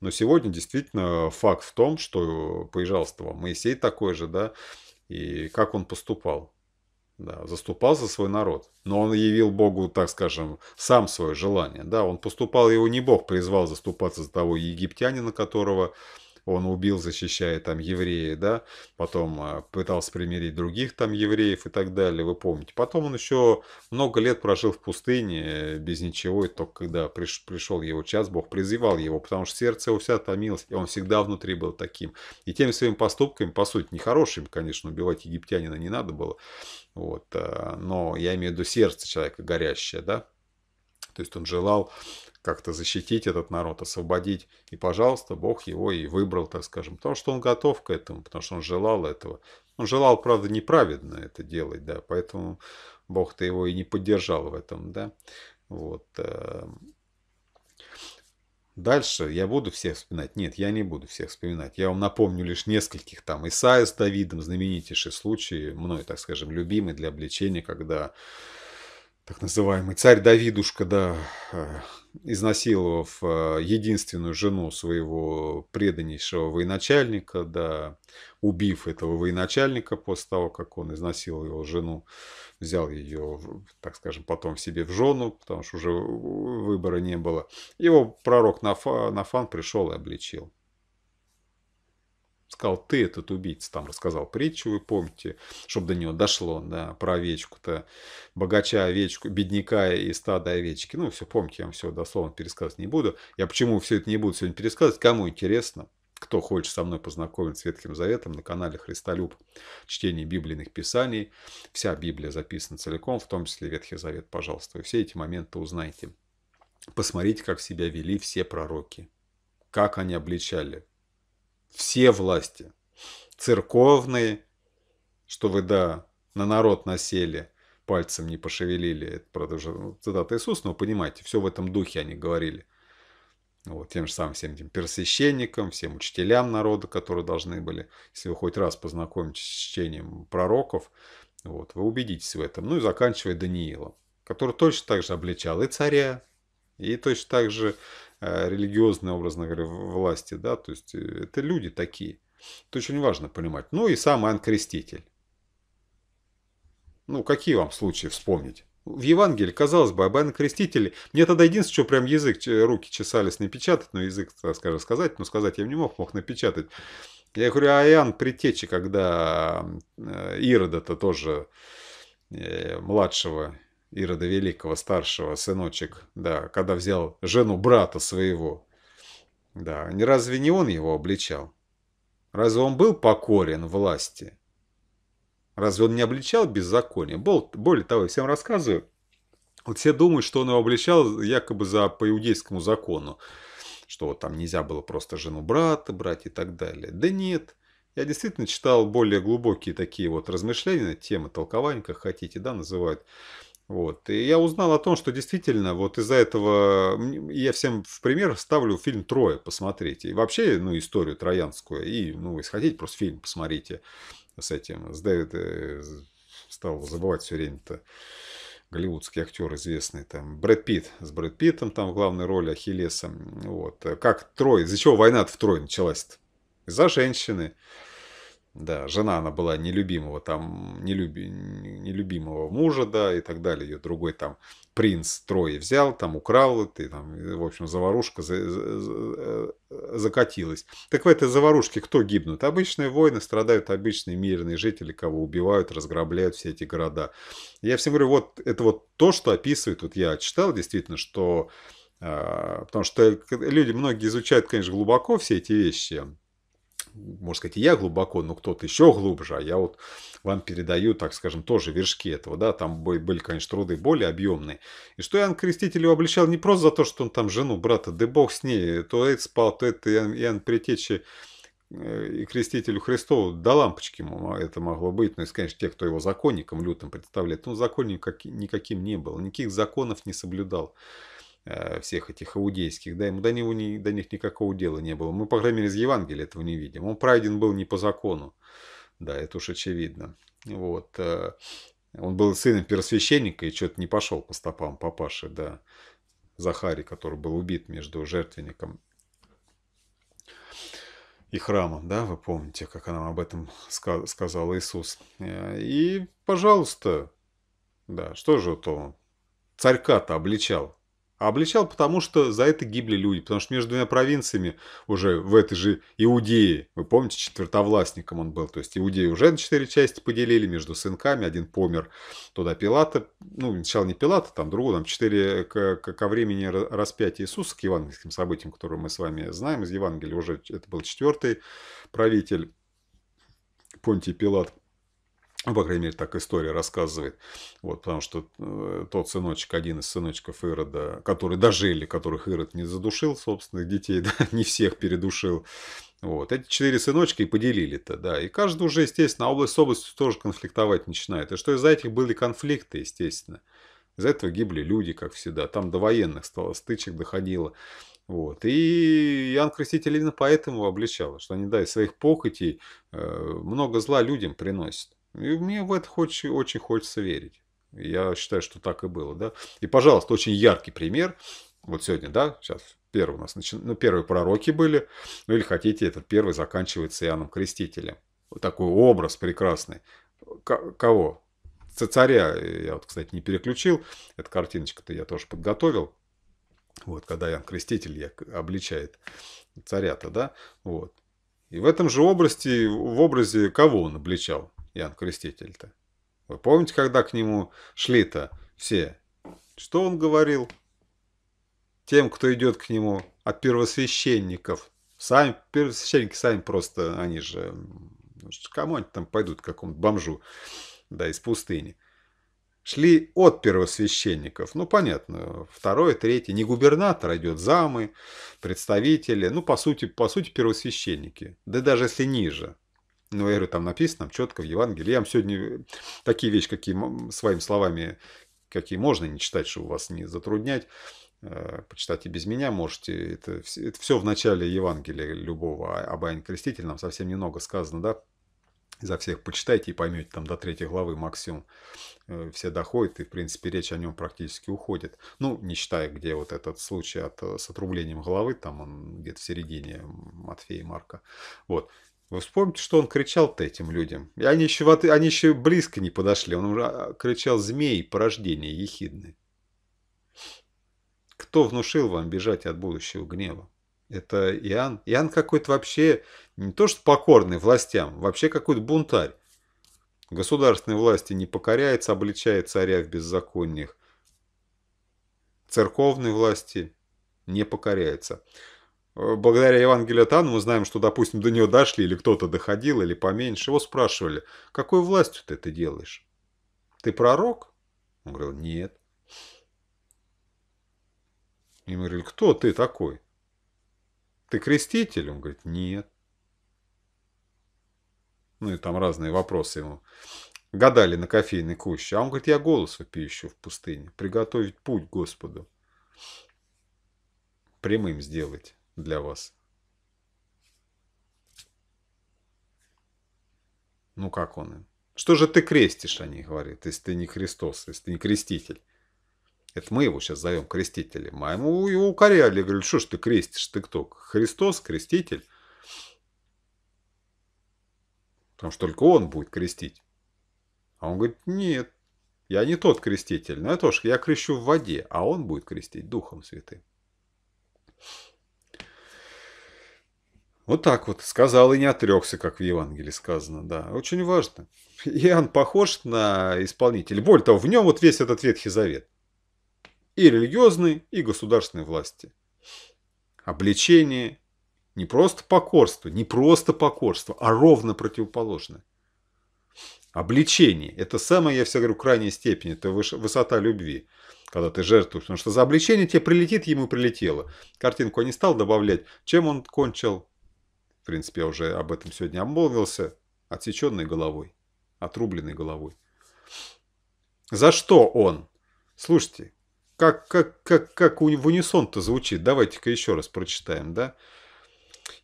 Но сегодня действительно факт в том, что, пожалуйста, вам Моисей такой же, да, и как он поступал. Да, заступал за свой народ, но он явил Богу, так скажем, сам свое желание. Да, он поступал, его не Бог призвал заступаться за того египтянина, которого он убил, защищая там евреи, да, потом а, пытался примирить других там евреев и так далее, вы помните. Потом он еще много лет прожил в пустыне э, без ничего, и только когда приш, пришел его час, Бог призывал его, потому что сердце его вся томилось, и он всегда внутри был таким. И теми своими поступками, по сути, нехорошим, конечно, убивать египтянина не надо было, вот, а, но я имею в виду сердце человека горящее, да, то есть он желал как-то защитить этот народ, освободить. И, пожалуйста, Бог его и выбрал, так скажем, потому что он готов к этому, потому что он желал этого. Он желал, правда, неправедно это делать, да, поэтому Бог-то его и не поддержал в этом, да. Вот. Эм. Дальше я буду всех вспоминать? Нет, я не буду всех вспоминать. Я вам напомню лишь нескольких там. Исаия с Давидом, знаменитейший случай, мной, так скажем, любимый для обличения, когда так называемый царь Давидушка, да, э, изнасиловав э, единственную жену своего преданнейшего военачальника, да, убив этого военачальника после того, как он изнасиловал его жену, взял ее, так скажем, потом себе в жену, потому что уже э, выбора не было. Его пророк Нафан, Нафан пришел и обличил сказал, ты этот убийца, там рассказал притчу, вы помните, чтобы до него дошло, да, про овечку-то, богача овечку, бедняка и стада овечки, ну, все помните, я вам все дословно пересказывать не буду, я почему все это не буду сегодня пересказывать, кому интересно, кто хочет со мной познакомиться с Ветхим Заветом, на канале Христолюб чтение библейных писаний. Вся Библия записана целиком, в том числе Ветхий Завет, пожалуйста. Вы все эти моменты узнаете. Посмотрите, как себя вели все пророки, как они обличали все власти. Церковные, что вы, да, на народ насели, пальцем не пошевелили. Это, правда, уже ну, цитата Иисуса, но вы понимаете, все в этом духе они говорили. Вот, тем же самым всем этим персвященникам, всем учителям народа, которые должны были, если вы хоть раз познакомитесь с чтением пророков, вот, вы убедитесь в этом. Ну и заканчивая Даниилом, который точно так же обличал и царя, и точно так же Э, религиозные образно говоря, власти. Да? То есть э, это люди такие. Это очень важно понимать. Ну и сам Иоанн Креститель. Ну, какие вам случаи вспомнить? В Евангелии, казалось бы, об Иоанне Крестителе. Мне тогда единственное, что прям язык, э, руки чесались напечатать, но ну, язык, скажем, сказать, но сказать я не мог, мог напечатать. Я говорю, а Иоанн Притечи, когда Ирода-то тоже младшего Ирода Великого, старшего, сыночек, да, когда взял жену брата своего. Да, не разве не он его обличал? Разве он был покорен власти? Разве он не обличал беззаконие? Более того, я всем рассказываю. Вот все думают, что он его обличал якобы за, по иудейскому закону. Что вот там нельзя было просто жену брата брать и так далее. Да нет. Я действительно читал более глубокие такие вот размышления, темы толкования, как хотите, да, называют. Вот. И я узнал о том, что действительно вот из-за этого я всем в пример ставлю фильм «Трое» посмотреть. И вообще, ну, историю троянскую. И, ну, если хотите, просто фильм посмотрите с этим. С Дэвид э, стал забывать все время-то голливудский актер известный, там, Брэд Питт, с Брэд Питтом там в главной роли Ахиллеса, вот, как Трой, из-за чего война в Трой началась-то? Из-за женщины, да, жена она была нелюбимого там, нелюби, нелюбимого мужа, да, и так далее. Ее другой там принц трое взял, там украл, и там, в общем, заварушка за, за, закатилась. Так в этой заварушке кто гибнут? Обычные войны, страдают обычные мирные жители, кого убивают, разграбляют все эти города. Я всем говорю, вот это вот то, что описывает, вот я читал действительно, что... А, потому что э, люди, многие изучают, конечно, глубоко все эти вещи, может, сказать, и я глубоко, но кто-то еще глубже, а я вот вам передаю, так скажем, тоже вершки этого, да, там были, конечно, труды более объемные. И что Иоанн Креститель его обличал не просто за то, что он там жену брата, да бог с ней, то это спал, то это Иоанн, Иоанн Притечи э, и крестителю Христову до да лампочки а, это могло быть. Но, ну, конечно, те, кто его законником лютым представляет, он законником никаким не был, никаких законов не соблюдал. Э, всех этих иудейских, да, ему до, него, не, до них никакого дела не было. Мы, по крайней мере, из Евангелия этого не видим. Он прайден был не по закону, да, это уж очевидно. Вот. Э, он был сыном первосвященника и что-то не пошел по стопам папаши, да, Захари, который был убит между жертвенником и храмом, да, вы помните, как нам об этом сказал Иисус. Э, и, пожалуйста, да, что же то он? Царька-то обличал, а обличал потому, что за это гибли люди, потому что между двумя провинциями уже в этой же Иудее, вы помните, четвертовластником он был, то есть Иудею уже на четыре части поделили между сынками, один помер туда Пилата, ну сначала не Пилата, там другого, там четыре к, к, ко времени распятия Иисуса, к евангельским событиям, которые мы с вами знаем из Евангелия, уже это был четвертый правитель Понтий Пилат – ну, по крайней мере, так история рассказывает. Вот, потому что э, тот сыночек, один из сыночков Ирода, которые дожили, которых Ирод не задушил собственных детей, да, не всех передушил. Вот, эти четыре сыночка и поделили-то, да. И каждый уже, естественно, область с областью тоже конфликтовать начинает. И что из-за этих были конфликты, естественно. Из-за этого гибли люди, как всегда. Там до военных стало, стычек доходило. Вот. И Иоанн Креститель именно поэтому обличал, что они, да, из своих похотей э, много зла людям приносят. И мне в это очень, очень хочется верить. Я считаю, что так и было. Да? И, пожалуйста, очень яркий пример. Вот сегодня, да, сейчас первый у нас начи... ну, первые пророки были. Ну или хотите, этот первый заканчивается Иоанном Крестителем. Вот такой образ прекрасный. К- кого? Царя, э, я вот, кстати, не переключил. Эта картиночка-то я тоже подготовил. Вот, когда Иоанн Креститель я, обличает царя-то, да, вот. И в этом же образе, в образе кого он обличал? Ян Креститель-то? Вы помните, когда к нему шли-то все? Что он говорил? Тем, кто идет к нему от первосвященников. Сами, первосвященники сами просто, они же, ну кому они там пойдут, какому-то бомжу, да, из пустыни. Шли от первосвященников. Ну, понятно, второй, третий. Не губернатор, а идет замы, представители. Ну, по сути, по сути, первосвященники. Да даже если ниже. Но ну, эры там написано, четко в Евангелии. Я вам сегодня э, такие вещи, какие своими словами, какие можно не читать, чтобы вас не затруднять. Э, почитать и без меня, можете. Это, это все в начале Евангелия любого а об Иоанне Крестителе. Нам совсем немного сказано, да? За всех почитайте и поймете, там до третьей главы максимум э, все доходят, и, в принципе, речь о нем практически уходит. Ну, не считая, где вот этот случай от, с отрублением головы, там он где-то в середине Матфея и Марка. Вот. Вы вспомните, что он кричал-то этим людям. И они еще, они еще близко не подошли. Он уже а, кричал «Змеи, порождения ехидны». Кто внушил вам бежать от будущего гнева? Это Иоанн. Иоанн какой-то вообще не то что покорный властям, вообще какой-то бунтарь. Государственной власти не покоряется, обличает царя в беззакониях. Церковной власти не покоряется. Э, благодаря Евангелию Тану мы знаем, что, допустим, до нее дошли, или кто-то доходил, или поменьше. Его спрашивали, какой властью ты это делаешь? Ты пророк? Он говорил, нет. И мы говорили, кто ты такой? Ты креститель? Он говорит, нет. Ну и там разные вопросы ему гадали на кофейной куще. А он говорит, я голос вопиющу в пустыне, приготовить путь Господу. Прямым сделать для вас? Ну как он им? Что же ты крестишь, они говорят, если ты не Христос, если ты не креститель? Это мы его сейчас зовем крестителем. А ему его укоряли, говорили, что ж ты крестишь, ты кто? Христос, креститель? Потому что только он будет крестить. А он говорит, нет, я не тот креститель, но я тоже, я крещу в воде, а он будет крестить Духом Святым. Вот так вот, сказал и не отрекся, как в Евангелии сказано, да, очень важно. Иоанн похож на исполнителя, более того, в нем вот весь этот Ветхий Завет. И религиозной, и государственной власти. Обличение, не просто покорство, не просто покорство, а ровно противоположное. Обличение – это самое, я всегда говорю, крайняя степень, это высота любви, когда ты жертвуешь. Потому что за обличение тебе прилетит, ему прилетело. Картинку я не стал добавлять. Чем он кончил? В принципе, я уже об этом сегодня обмолвился. Отсеченной головой. Отрубленной головой. За что он? Слушайте, как, как, как, как в унисон-то звучит. Давайте-ка еще раз прочитаем, да?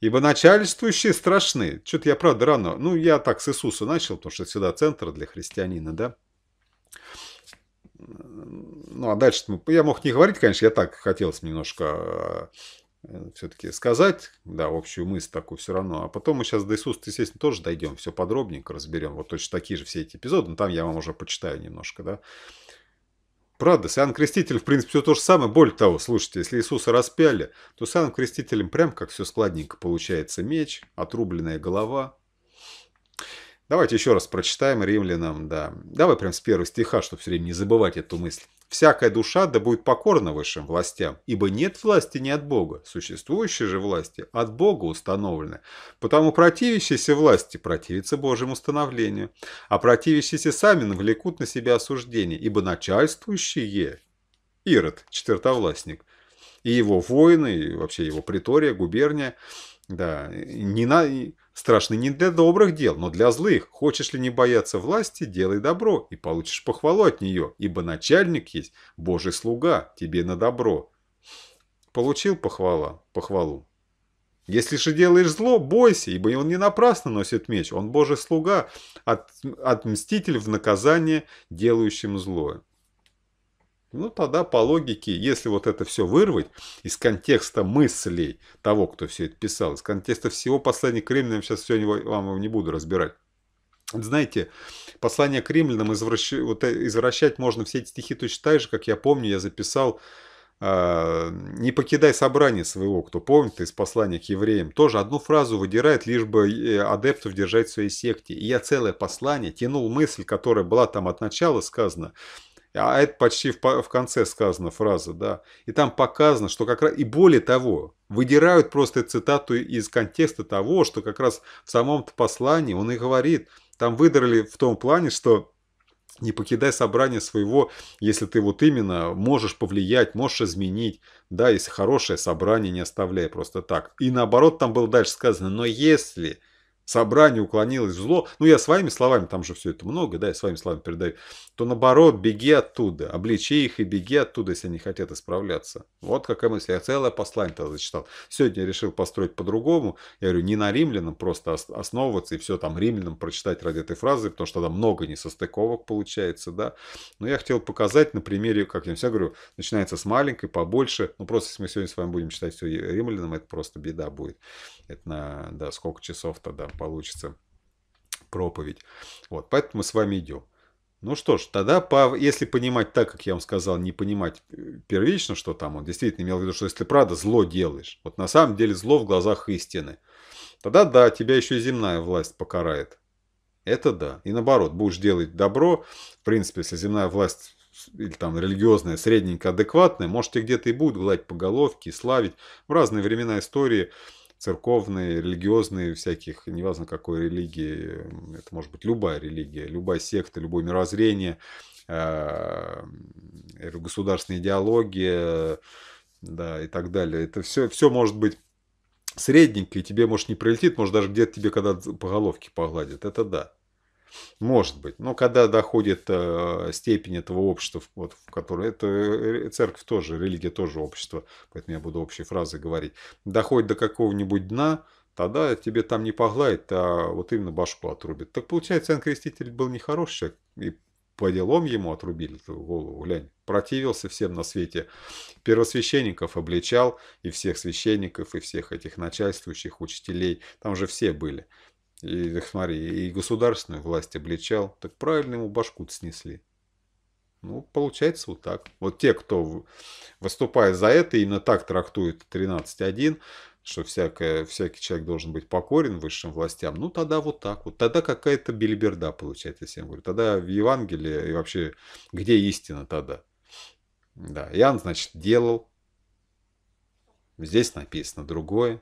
Ибо начальствующие страшны. Что-то я, правда, рано... Ну, я так с Иисуса начал, потому что всегда центр для христианина, да? Ну, а дальше я мог не говорить, конечно, я так хотелось немножко а, Э, все-таки сказать, да, общую мысль такую все равно. А потом мы сейчас до Иисуса, естественно, тоже дойдем, все подробненько разберем. Вот точно такие же все эти эпизоды, но там я вам уже почитаю немножко, да. Правда, с Иоанн Крестителем, в принципе, все то же самое. Более того, слушайте, если Иисуса распяли, то с Иоанном Крестителем прям как все складненько получается. Меч, отрубленная голова. Давайте еще раз прочитаем римлянам, да. Давай прям с первого стиха, чтобы все время не забывать эту мысль. Всякая душа да будет покорна высшим властям, ибо нет власти не от Бога, существующие же власти от Бога установлены. Потому противящиеся власти противятся Божьему установлению, а противящиеся сами навлекут на себя осуждение, ибо начальствующие – Ирод, четвертовластник, и его воины, и вообще его притория, губерния – да, не на... Страшный не для добрых дел, но для злых. Хочешь ли не бояться власти, делай добро, и получишь похвалу от нее, ибо начальник есть Божий слуга, тебе на добро. Получил похвала, похвалу. Если же делаешь зло, бойся, ибо он не напрасно носит меч, он Божий слуга, от, отмститель в наказание делающим злое. Ну тогда по логике, если вот это все вырвать из контекста мыслей того, кто все это писал, из контекста всего послания к римлянам, сейчас сегодня вам его не буду разбирать. Знаете, послание к римлянам извращ... вот э, извращать можно все эти стихи точно так же, как я помню, я записал а, не покидай собрание своего, кто помнит из послания к евреям, тоже одну фразу выдирает, лишь бы э, адептов держать в своей секте. И я целое послание тянул мысль, которая была там от начала сказана, а это почти в, в конце сказана фраза, да. И там показано, что как раз... И более того, выдирают просто цитату из контекста того, что как раз в самом послании он и говорит. Там выдрали в том плане, что не покидай собрание своего, если ты вот именно можешь повлиять, можешь изменить, да, если хорошее собрание не оставляй просто так. И наоборот, там было дальше сказано, но если собрание уклонилось в зло, ну я своими словами, там же все это много, да, я своими словами передаю, то наоборот, беги оттуда, обличи их и беги оттуда, если они хотят исправляться. Вот какая мысль. Я целое послание тогда зачитал. Сегодня я решил построить по-другому. Я говорю, не на римлянам просто основываться и все там римлянам прочитать ради этой фразы, потому что там много несостыковок получается, да. Но я хотел показать на примере, как я всегда говорю, начинается с маленькой, побольше. Ну просто если мы сегодня с вами будем читать все римлянам, это просто беда будет. Это на, да, сколько часов тогда получится проповедь. Вот, поэтому мы с вами идем. Ну что ж, тогда, по, если понимать так, как я вам сказал, не понимать э, первично, что там он действительно имел в виду, что если правда зло делаешь, вот на самом деле зло в глазах истины, тогда да, тебя еще и земная власть покарает. Это да. И наоборот, будешь делать добро, в принципе, если земная власть или там религиозная, средненько адекватная, может, и где-то и будут гладить по головке и славить. В разные времена истории церковные, религиозные всяких, неважно какой религии, это может быть любая религия, любая секта, любое мирозрение, а, государственные идеологии, да, и так далее. Это все, все может быть средненько, и тебе, может, не прилетит, может, даже где-то тебе когда по головке погладят, это да. Может быть. Но когда доходит э, степень этого общества, вот, в которое это э, церковь тоже, религия тоже общество, поэтому я буду общие фразы говорить, доходит до какого-нибудь дна, тогда тебе там не погладит, а вот именно башку отрубит. Так получается, Иоанн Креститель был нехороший человек, и по делам ему отрубили голову, глянь. Противился всем на свете. Первосвященников обличал, и всех священников, и всех этих начальствующих, учителей. Там же все были. И, смотри, и государственную власть обличал, так правильно ему башку снесли. Ну, получается вот так. Вот те, кто выступает за это, именно так трактует 13.1, что всякое, всякий человек должен быть покорен высшим властям, ну тогда вот так вот. Тогда какая-то бельберда получается, я всем говорю. Тогда в Евангелии и вообще, где истина тогда? Да, Иоанн, значит, делал. Здесь написано другое.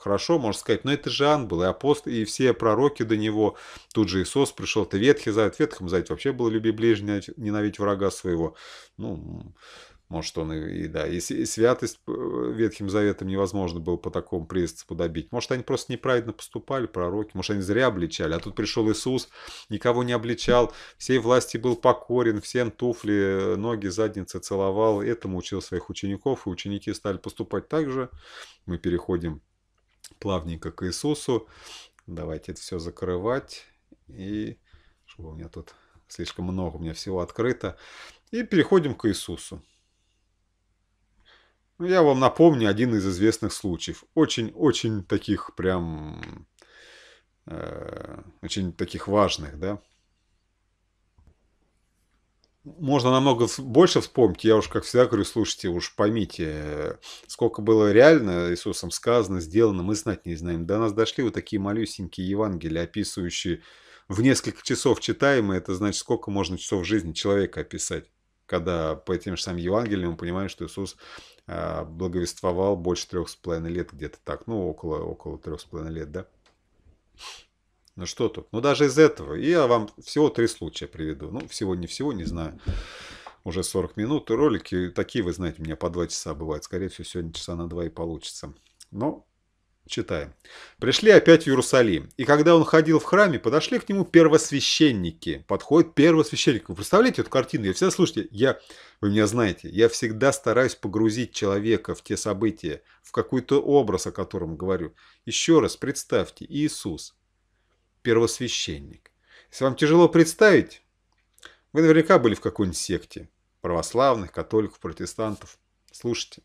Хорошо, можно сказать, но это же ангелы, апостол и все пророки до него. Тут же Иисус пришел, это Ветхий Завет. В Ветхом Завете вообще было люби ближнего, ненавидеть врага своего. Ну, может, он и, и да, и, и святость э, Ветхим Заветом невозможно было по такому принципу добить. Может, они просто неправильно поступали, пророки, может, они зря обличали. А тут пришел Иисус, никого не обличал, всей власти был покорен, всем туфли, ноги, задницы целовал. Этому учил своих учеников, и ученики стали поступать так же. Мы переходим плавненько к Иисусу. Давайте это все закрывать. И чтобы у меня тут слишком много, у меня всего открыто. И переходим к Иисусу. Ну, я вам напомню один из известных случаев. Очень-очень таких прям... Э, очень таких важных, да можно намного больше вспомнить. Я уж, как всегда, говорю, слушайте, уж поймите, сколько было реально Иисусом сказано, сделано, мы знать не знаем. До нас дошли вот такие малюсенькие Евангелия, описывающие в несколько часов читаемые. Это значит, сколько можно часов жизни человека описать, когда по этим же самым Евангелиям мы понимаем, что Иисус а, благовествовал больше трех с половиной лет где-то так, ну, около, около трех с половиной лет, да? Ну что тут? Ну даже из этого. И Я вам всего три случая приведу. Ну всего не всего, не знаю. Уже 40 минут. Ролики такие, вы знаете, у меня по 2 часа бывает. Скорее всего, сегодня часа на 2 и получится. Но читаем. «Пришли опять в Иерусалим, и когда он ходил в храме, подошли к нему первосвященники». Подходит первосвященник. Вы представляете эту картину? Я всегда, слушайте, я, вы меня знаете, я всегда стараюсь погрузить человека в те события, в какой-то образ, о котором говорю. Еще раз представьте, Иисус, первосвященник. Если вам тяжело представить, вы наверняка были в какой-нибудь секте. Православных, католиков, протестантов. Слушайте,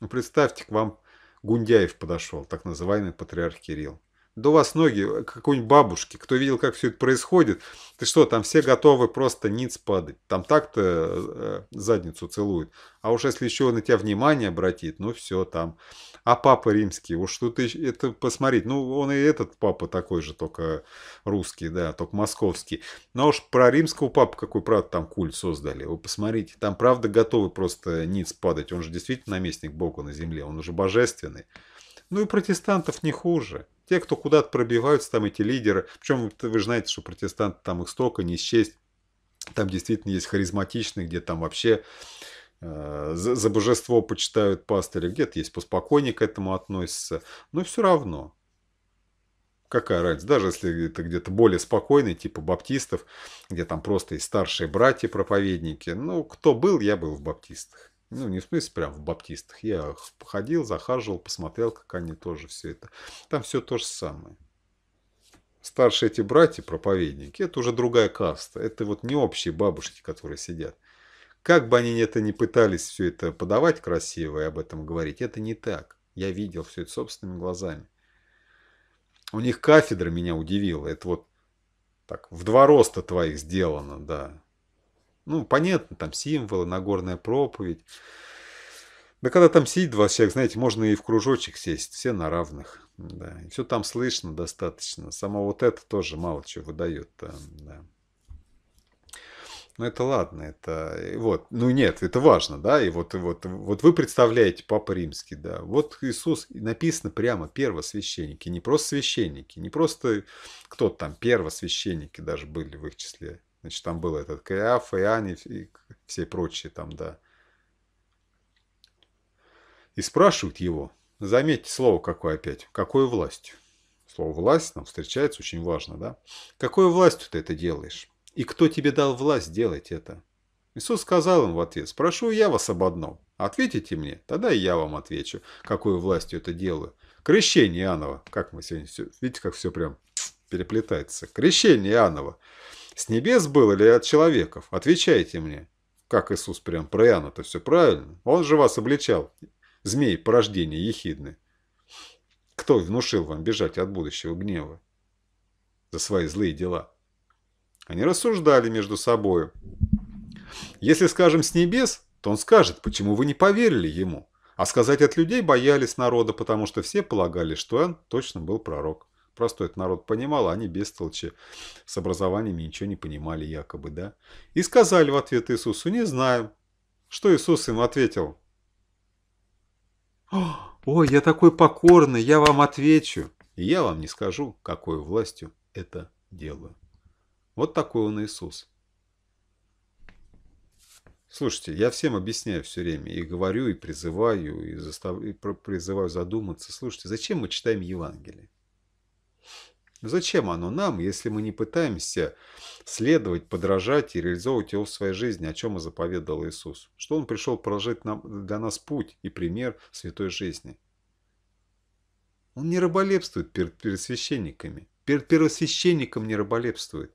ну представьте, к вам Гундяев подошел, так называемый патриарх Кирилл. До вас ноги э, какой-нибудь бабушки. Кто видел, как все это происходит? Ты что, там все готовы просто ниц падать. Там так-то э, задницу целуют. А уж если еще на тебя внимание обратит, ну все, там а папа римский, уж тут это посмотреть. Ну, он и этот папа такой же, только русский, да, только московский. Но ну, а уж про римского папу какой, правда, там культ создали. Вы посмотрите, там, правда, готовы просто ниц падать. Он же действительно наместник Бога на земле, он уже божественный. Ну и протестантов не хуже. Те, кто куда-то пробиваются, там эти лидеры. Причем вы же знаете, что протестанты там их столько не счесть. Там действительно есть харизматичные, где там вообще Э, за, за божество почитают пастыря, где-то есть поспокойнее к этому относятся, но все равно. Какая разница, даже если это где-то более спокойный, типа баптистов, где там просто и старшие братья-проповедники. Ну, кто был, я был в баптистах. Ну, не в смысле прям в баптистах. Я ходил захаживал, посмотрел, как они тоже все это. Там все то же самое. Старшие эти братья-проповедники, это уже другая каста. Это вот не общие бабушки, которые сидят. Как бы они это ни пытались все это подавать красиво и об этом говорить, это не так. Я видел все это собственными глазами. У них кафедра меня удивила. Это вот так, в два роста твоих сделано, да. Ну, понятно, там символы, Нагорная проповедь. Да когда там сидит два человека, знаете, можно и в кружочек сесть, все на равных. Да. И все там слышно достаточно. Само вот это тоже мало чего выдает. Да. Ну это ладно, это э, вот, ну нет, это важно, да, и вот, вот, вот вы представляете Папа Римский, да, вот Иисус, написано прямо первосвященники, не просто священники, не просто кто-то там, первосвященники даже были в их числе, значит, там был этот Каиаф, Иоанн и все прочие там, да. И спрашивают его, заметьте слово какое опять, Какую власть? Слово «власть» нам встречается очень важно, да. Какую властью ты это делаешь? И кто тебе дал власть делать это? Иисус сказал им в ответ, спрошу я вас об одном. Ответите мне, тогда и я вам отвечу, какую властью это делаю. Крещение Иоаннова. Как мы сегодня все... Видите, как все прям переплетается. Крещение Иоаннова. С небес было или от человеков? Отвечайте мне. Как Иисус прям про Иоанна-то все правильно. Он же вас обличал. Змей порождения ехидны. Кто внушил вам бежать от будущего гнева? За свои злые дела. Они рассуждали между собою. Если скажем с небес, то он скажет, почему вы не поверили ему. А сказать от людей боялись народа, потому что все полагали, что он точно был пророк. Просто этот народ понимал, а они бестолчи с образованиями ничего не понимали якобы, да? И сказали в ответ Иисусу, не знаем. Что Иисус им ответил? «Ой, я такой покорный, я вам отвечу!» И я вам не скажу, какой властью это делаю. Вот такой он Иисус. Слушайте, я всем объясняю все время, и говорю, и призываю, и, застав... и призываю задуматься. Слушайте, зачем мы читаем Евангелие? зачем оно нам, если мы не пытаемся следовать, подражать и реализовывать его в своей жизни, о чем и заповедал Иисус? Что Он пришел положить нам, для нас путь и пример святой жизни. Он не раболепствует перед, перед священниками. Перед первосвященником не раболепствует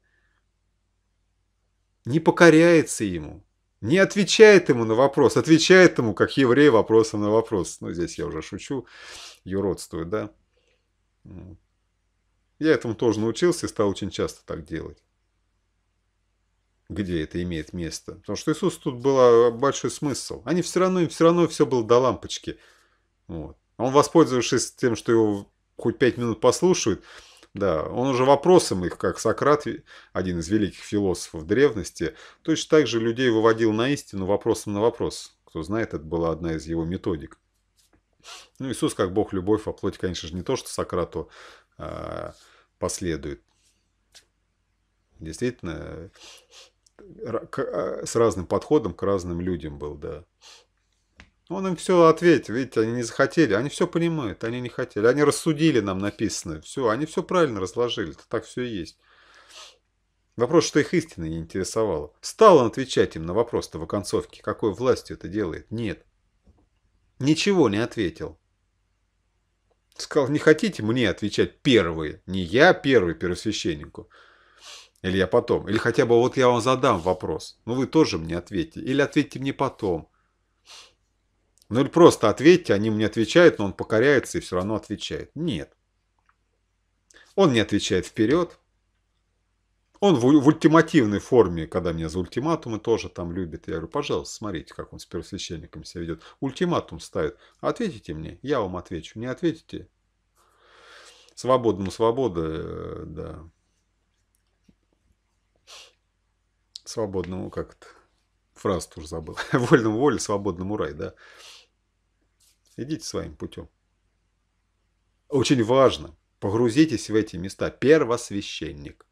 не покоряется ему, не отвечает ему на вопрос, отвечает ему, как еврей, вопросом на вопрос. Ну, здесь я уже шучу, юродствую, да. Я этому тоже научился и стал очень часто так делать. Где это имеет место? Потому что Иисус тут был а, большой смысл. Они все равно, им все равно все было до лампочки. Вот. Он, воспользовавшись тем, что его хоть пять минут послушают, да, он уже вопросом их, как Сократ, один из великих философов древности, точно так же людей выводил на истину вопросом на вопрос. Кто знает, это была одна из его методик. Ну, Иисус, как Бог любовь, во а плоти, конечно же, не то, что Сократу э, последует. Действительно, а, с разным подходом к разным людям был, да. Он им все ответил, видите, они не захотели, они все понимают, они не хотели, они рассудили нам написанное, все, они все правильно разложили, это так все и есть. Вопрос, что их истина не интересовало. Стал он отвечать им на вопрос-то в оконцовке, какой властью это делает? Нет. Ничего не ответил. Сказал, не хотите мне отвечать первые, не я первый первосвященнику, или я потом, или хотя бы вот я вам задам вопрос, но ну, вы тоже мне ответьте, или ответьте мне потом – ну или просто ответьте, они мне отвечают, но он покоряется и все равно отвечает. Нет. Он не отвечает вперед. Он в, в ультимативной форме, когда меня за ультиматумы тоже там любит. Я говорю, пожалуйста, смотрите, как он с первосвященником себя ведет. Ультиматум ставит. Ответите мне, я вам отвечу. Не ответите? Свободному свобода, э, да. Свободному как-то фразу тоже забыл. Вольному воле, свободному рай, да. Идите своим путем. Очень важно, погрузитесь в эти места. Первосвященник.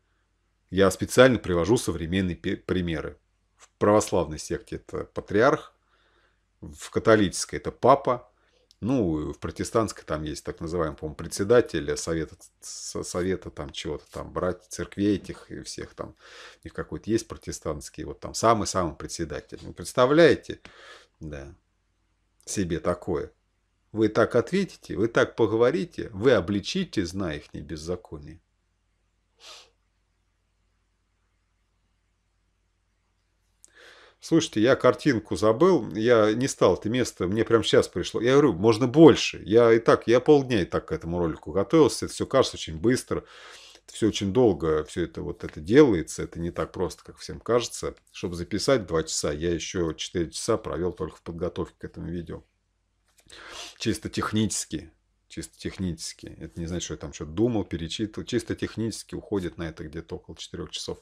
Я специально привожу современные примеры. В православной секте это патриарх, в католической это папа, ну, в протестантской там есть так называемый, по-моему, председатель совета, совета там чего-то там, брать церквей этих и всех там. У них какой-то есть протестантский, вот там самый-самый председатель. Вы ну, представляете? Да. Себе такое. Вы так ответите, вы так поговорите, вы обличите, зная их беззаконие. Слушайте, я картинку забыл, я не стал это место, мне прямо сейчас пришло. Я говорю, можно больше. Я и так, я полдня и так к этому ролику готовился, это все кажется очень быстро все очень долго все это вот это делается, это не так просто, как всем кажется. Чтобы записать два часа, я еще четыре часа провел только в подготовке к этому видео. Чисто технически. Чисто технически. Это не значит, что я там что-то думал, перечитывал. Чисто технически уходит на это где-то около 4 часов.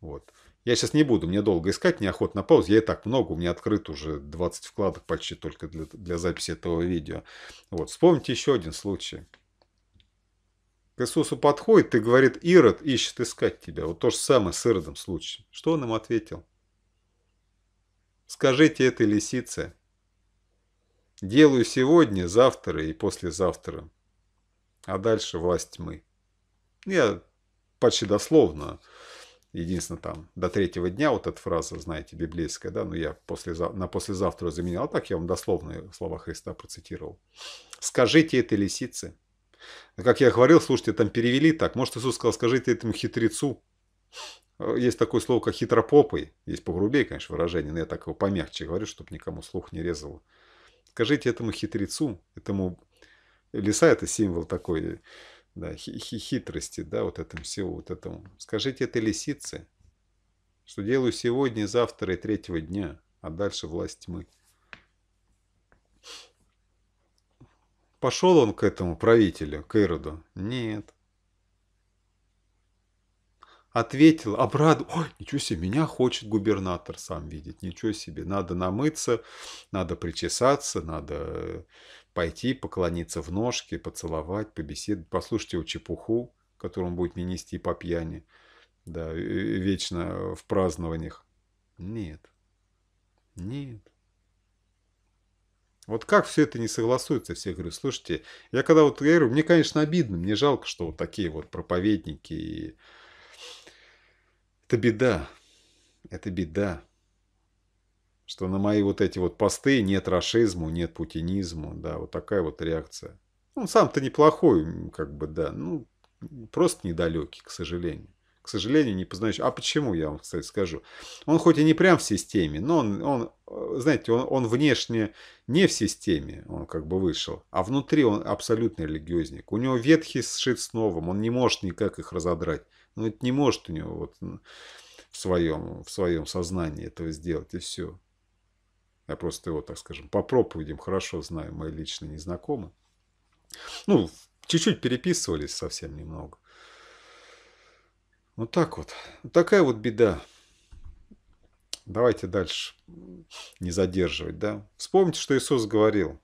Вот. Я сейчас не буду, мне долго искать, неохотно паузу, Я и так много, у меня открыт уже 20 вкладок почти только для, для записи этого видео. Вот, вспомните еще один случай. К Иисусу подходит и говорит, Ирод ищет искать тебя. Вот то же самое с Иродом случай. Что он им ответил? Скажите этой лисице, Делаю сегодня, завтра и послезавтра. А дальше власть мы. Я почти дословно, единственное там, до третьего дня вот эта фраза, знаете, библейская, да, но ну, я после, на послезавтра заменил, а так я вам дословно слова Христа процитировал. «Скажите этой лисице». Как я говорил, слушайте, там перевели так. Может, Иисус сказал, скажите этому хитрецу. Есть такое слово, как хитропопый. Есть погрубее, конечно, выражение, но я так его помягче говорю, чтобы никому слух не резало. Скажите этому хитрецу, этому... Лиса – это символ такой да, хитрости, да, вот этому всего, вот этому. Скажите этой лисице, что делаю сегодня, завтра и третьего дня, а дальше власть тьмы. Пошел он к этому правителю, к Ироду? Нет ответил, обрадовал. Ой, ничего себе, меня хочет губернатор сам видеть. Ничего себе, надо намыться, надо причесаться, надо э, пойти поклониться в ножки, поцеловать, побеседовать. Послушайте его чепуху, которую он будет мне нести по пьяни. Да, вечно в празднованиях. Нет. Нет. Вот как все это не согласуется? Все говорю, слушайте, я когда вот говорю, мне, конечно, обидно, мне жалко, что вот такие вот проповедники и это беда. Это беда. Что на мои вот эти вот посты нет рашизму, нет путинизму. Да, вот такая вот реакция. Он ну, сам-то неплохой, как бы, да. Ну, просто недалекий, к сожалению. К сожалению, не познаешь. А почему, я вам, кстати, скажу. Он хоть и не прям в системе, но он, он э, знаете, он, он внешне не в системе, он как бы вышел, а внутри он абсолютный религиозник. У него ветхий сшит с новым, он не может никак их разодрать. Ну это не может у него вот в своем, в своем сознании этого сделать, и все. Я просто его, так скажем, по проповедям хорошо знаю, мы лично не Ну, чуть-чуть переписывались совсем немного. Вот так вот. Такая вот беда. Давайте дальше не задерживать, да? Вспомните, что Иисус говорил.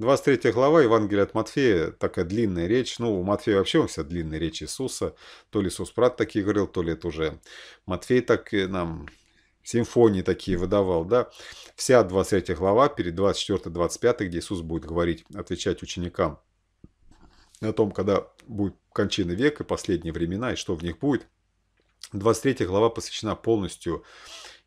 23 глава Евангелия от Матфея, такая длинная речь. Ну, у Матфея вообще у вся длинная речь Иисуса. То ли Иисус Прат такие говорил, то ли это уже Матфей так э, нам симфонии такие выдавал, да. Вся 23 глава, перед 24-25, где Иисус будет говорить, отвечать ученикам о том, когда будет кончина века, последние времена и что в них будет. 23 глава посвящена полностью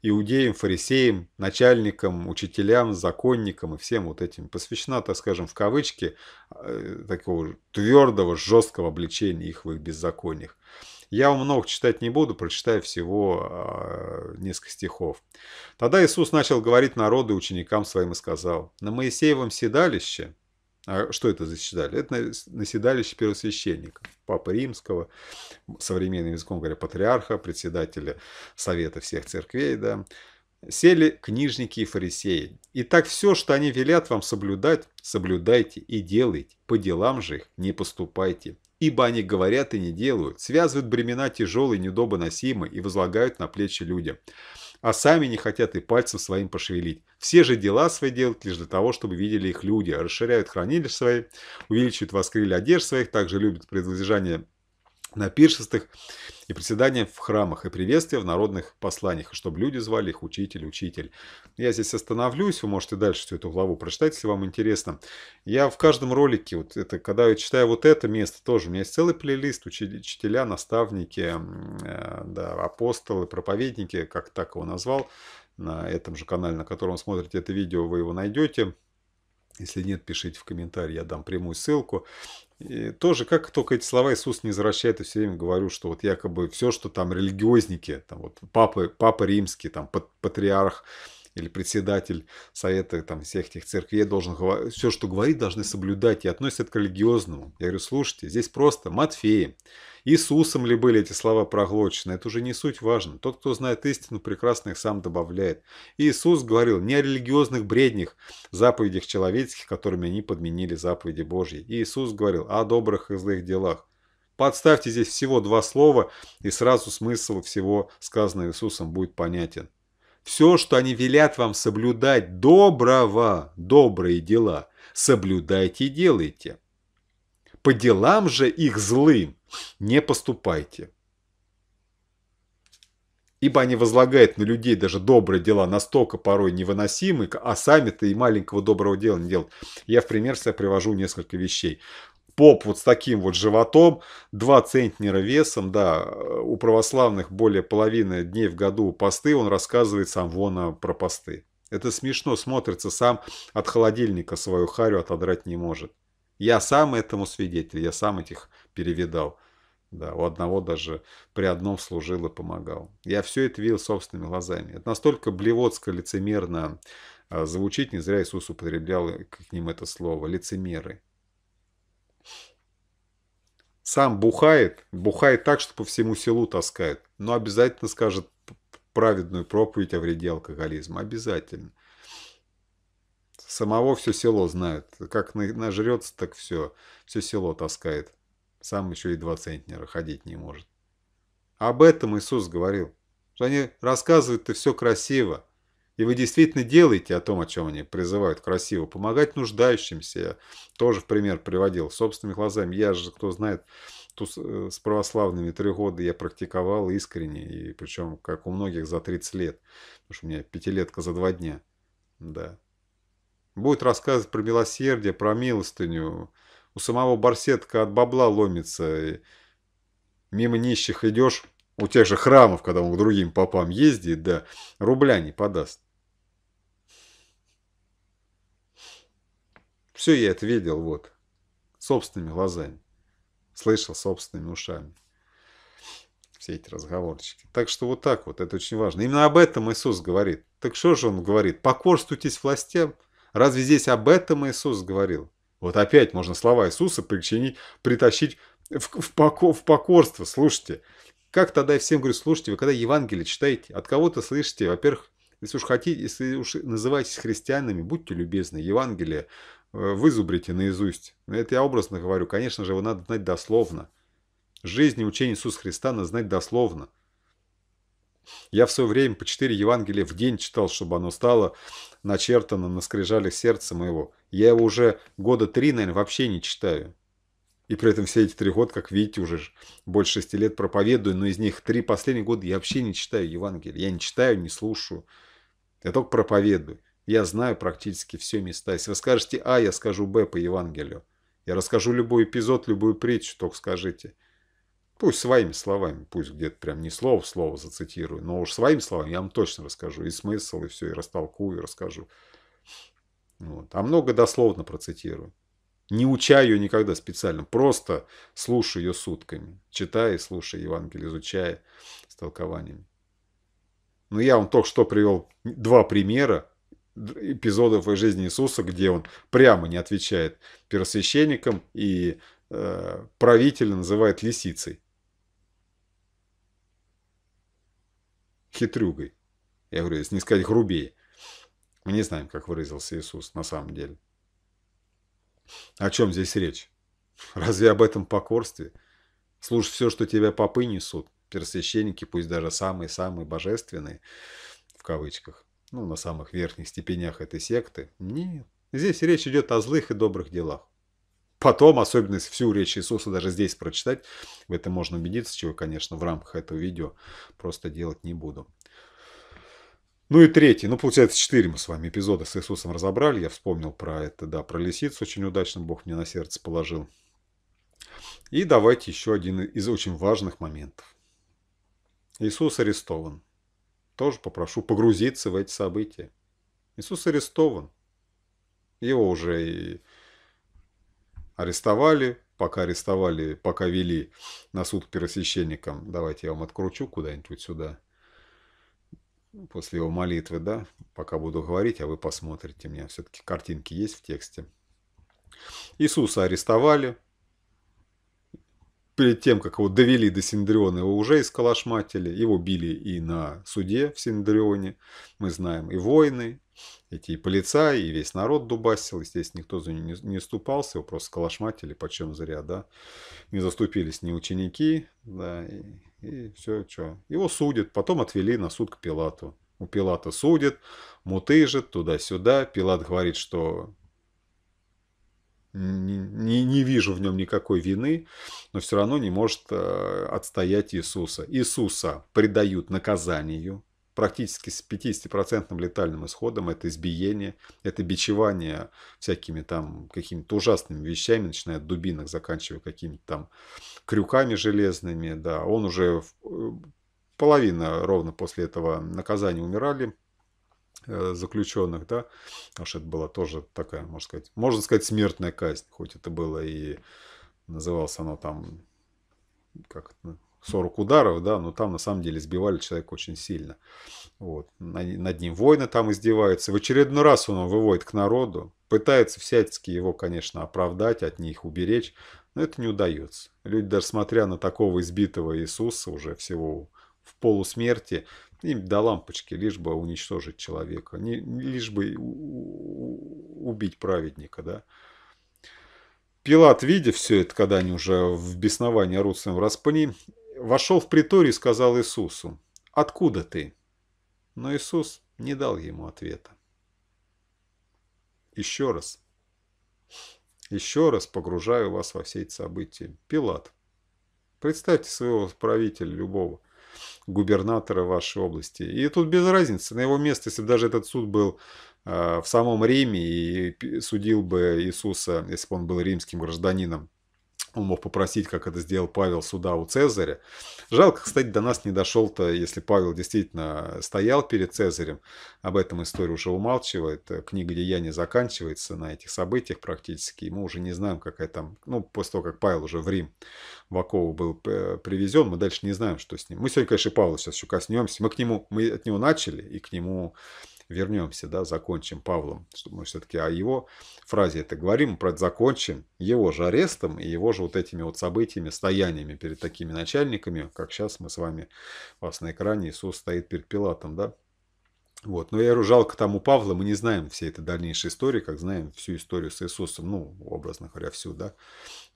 иудеям, фарисеям, начальникам, учителям, законникам и всем вот этим. Посвящена, так скажем, в кавычки, э, такого твердого, жесткого обличения их в их беззакониях. Я вам много читать не буду, прочитаю всего а, несколько стихов. Тогда Иисус начал говорить народу и ученикам своим и сказал, «На Моисеевом седалище, а что это за седалище? Это наседалище первосвященника, Папы Римского, современным языком говоря, патриарха, председателя Совета всех церквей, да, сели книжники и фарисеи. И так все, что они велят вам соблюдать, соблюдайте и делайте, по делам же их не поступайте. Ибо они говорят и не делают, связывают бремена тяжелые, недобоносимые и возлагают на плечи людям а сами не хотят и пальцем своим пошевелить. Все же дела свои делают лишь для того, чтобы видели их люди, расширяют хранилища свои, увеличивают воскрыли одежды своих, также любят предводержание на пиршествах и приседания в храмах, и приветствия в народных посланиях, чтобы люди звали их учитель, учитель. Я здесь остановлюсь, вы можете дальше всю эту главу прочитать, если вам интересно. Я в каждом ролике, вот это, когда я читаю вот это место тоже, у меня есть целый плейлист, учителя, наставники, э, да, апостолы, проповедники, как так его назвал, на этом же канале, на котором смотрите это видео, вы его найдете. Если нет, пишите в комментарии, я дам прямую ссылку. И тоже, как только эти слова Иисус не возвращает, я все время говорю, что вот якобы все, что там религиозники, там вот папы, папа римский, там патриарх или председатель совета там, всех этих церквей должен говорить, все, что говорит, должны соблюдать и относят к религиозному. Я говорю, слушайте, здесь просто Матфея, Иисусом ли были эти слова проглочены, это уже не суть важно. Тот, кто знает истину, прекрасно их сам добавляет. Иисус говорил не о религиозных бреднях, заповедях человеческих, которыми они подменили заповеди Божьи. Иисус говорил о добрых и злых делах. Подставьте здесь всего два слова, и сразу смысл всего сказанного Иисусом будет понятен. Все, что они велят вам соблюдать доброго, добрые дела, соблюдайте и делайте по делам же их злым не поступайте. Ибо они возлагают на людей даже добрые дела настолько порой невыносимы, а сами-то и маленького доброго дела не делают. Я в пример себя привожу несколько вещей. Поп вот с таким вот животом, 2 центнера весом, да, у православных более половины дней в году посты, он рассказывает сам вон про посты. Это смешно смотрится, сам от холодильника свою харю отодрать не может. Я сам этому свидетель, я сам этих перевидал. Да, у одного даже при одном служил и помогал. Я все это видел собственными глазами. Это настолько блевотско, лицемерно а, звучит, не зря Иисус употреблял к ним это слово, лицемеры. Сам бухает, бухает так, что по всему селу таскает, но обязательно скажет праведную проповедь о вреде алкоголизма, обязательно. Самого все село знают. Как нажрется, так все. Все село таскает. Сам еще и два центнера ходить не может. Об этом Иисус говорил. Что они рассказывают-то все красиво. И вы действительно делаете о том, о чем они призывают красиво. Помогать нуждающимся. Я тоже в пример приводил. Собственными глазами. Я же, кто знает, ту, э, с православными три года я практиковал искренне. И причем, как у многих, за 30 лет. Потому что у меня пятилетка за два дня. Да. Будет рассказывать про милосердие, про милостыню. У самого барсетка от бабла ломится. Мимо нищих идешь, у тех же храмов, когда он к другим попам ездит, да, рубля не подаст. Все я это видел, вот, собственными глазами. Слышал собственными ушами все эти разговорчики. Так что вот так вот, это очень важно. Именно об этом Иисус говорит. Так что же Он говорит? Покорствуйтесь властям – Разве здесь об этом Иисус говорил? Вот опять можно слова Иисуса причинить, притащить в, в, поко, в покорство. Слушайте, как тогда я всем говорю, слушайте, вы когда Евангелие читаете, от кого-то слышите, во-первых, если уж хотите, если уж называетесь христианами, будьте любезны, Евангелие э, вызубрите наизусть. Ну, это я образно говорю. Конечно же, его надо знать дословно. Жизнь и учение Иисуса Христа надо знать дословно. Я в свое время по четыре Евангелия в день читал, чтобы оно стало начертано на скрижалях сердца моего. Я его уже года три, наверное, вообще не читаю. И при этом все эти три года, как видите, уже больше шести лет проповедую, но из них три последних года я вообще не читаю Евангелие. Я не читаю, не слушаю. Я только проповедую. Я знаю практически все места. Если вы скажете А, я скажу Б по Евангелию. Я расскажу любой эпизод, любую притчу, только скажите – Пусть своими словами, пусть где-то прям не слово в слово зацитирую, но уж своими словами я вам точно расскажу и смысл, и все, и растолкую, и расскажу. Вот. А много дословно процитирую. Не уча ее никогда специально, просто слушаю ее сутками, читая и слушая Евангелие, изучая с толкованиями. Но ну, я вам только что привел два примера эпизодов из жизни Иисуса, где он прямо не отвечает первосвященникам и э, правителя называет лисицей. хитрюгой. Я говорю, если не сказать грубее. Мы не знаем, как выразился Иисус на самом деле. О чем здесь речь? Разве об этом покорстве? Слушай все, что тебя попы несут, первосвященники, пусть даже самые-самые божественные, в кавычках, ну, на самых верхних степенях этой секты. Нет, здесь речь идет о злых и добрых делах потом, особенность всю речь Иисуса даже здесь прочитать, в этом можно убедиться, чего, конечно, в рамках этого видео просто делать не буду. Ну и третий, ну получается четыре мы с вами эпизода с Иисусом разобрали. Я вспомнил про это, да, про лисицу очень удачно Бог мне на сердце положил. И давайте еще один из очень важных моментов. Иисус арестован. Тоже попрошу погрузиться в эти события. Иисус арестован. Его уже и арестовали, пока арестовали, пока вели на суд к первосвященникам. Давайте я вам откручу куда-нибудь сюда. После его молитвы, да, пока буду говорить, а вы посмотрите. У меня все-таки картинки есть в тексте. Иисуса арестовали, перед тем, как его довели до Синдриона, его уже искалашматили, его били и на суде в Синдрионе. Мы знаем и войны, эти и полицаи, и весь народ дубасил. Естественно, никто за не, не ступался, его просто скалашматили, почем зря, да. Не заступились ни ученики, да, и, и все, что. Его судят, потом отвели на суд к Пилату. У Пилата судят, мутыжит туда-сюда. Пилат говорит, что не, не, вижу в нем никакой вины, но все равно не может э, отстоять Иисуса. Иисуса предают наказанию, практически с 50% летальным исходом. Это избиение, это бичевание всякими там какими-то ужасными вещами, начиная от дубинок, заканчивая какими-то там крюками железными. Да, он уже э, половина ровно после этого наказания умирали Э, заключенных, да, потому что это была тоже такая, можно сказать, можно сказать, смертная казнь, хоть это было и называлось оно там как 40 ударов, да, но там на самом деле сбивали человека очень сильно. Вот. Над ним воины там издеваются. В очередной раз он выводит к народу, пытается всячески его, конечно, оправдать, от них уберечь, но это не удается. Люди, даже смотря на такого избитого Иисуса, уже всего в полусмерти, им до лампочки, лишь бы уничтожить человека, не, лишь бы убить праведника, да. Пилат, видя все это, когда они уже в бесновании орутся в распни, вошел в приторий и сказал Иисусу, «Откуда ты?» Но Иисус не дал ему ответа. Еще раз. Еще раз погружаю вас во все эти события. Пилат. Представьте своего правителя любого – губернатора вашей области. И тут без разницы, на его место, если бы даже этот суд был а, в самом Риме и судил бы Иисуса, если бы он был римским гражданином, он мог попросить, как это сделал Павел, суда у Цезаря. Жалко, кстати, до нас не дошел-то, если Павел действительно стоял перед Цезарем. Об этом история уже умалчивает. Книга «Деяния» заканчивается на этих событиях практически. мы уже не знаем, какая там... Ну, после того, как Павел уже в Рим в Акову был э, привезен, мы дальше не знаем, что с ним. Мы сегодня, конечно, Павла сейчас еще коснемся. Мы, к нему, мы от него начали и к нему вернемся, да, закончим Павлом, что мы все-таки о его фразе это говорим, про это закончим, его же арестом и его же вот этими вот событиями, стояниями перед такими начальниками, как сейчас мы с вами, у вас на экране Иисус стоит перед Пилатом, да, вот. Но я говорю, жалко там у Павла, мы не знаем всей этой дальнейшей истории, как знаем всю историю с Иисусом, ну, образно говоря, всю, да.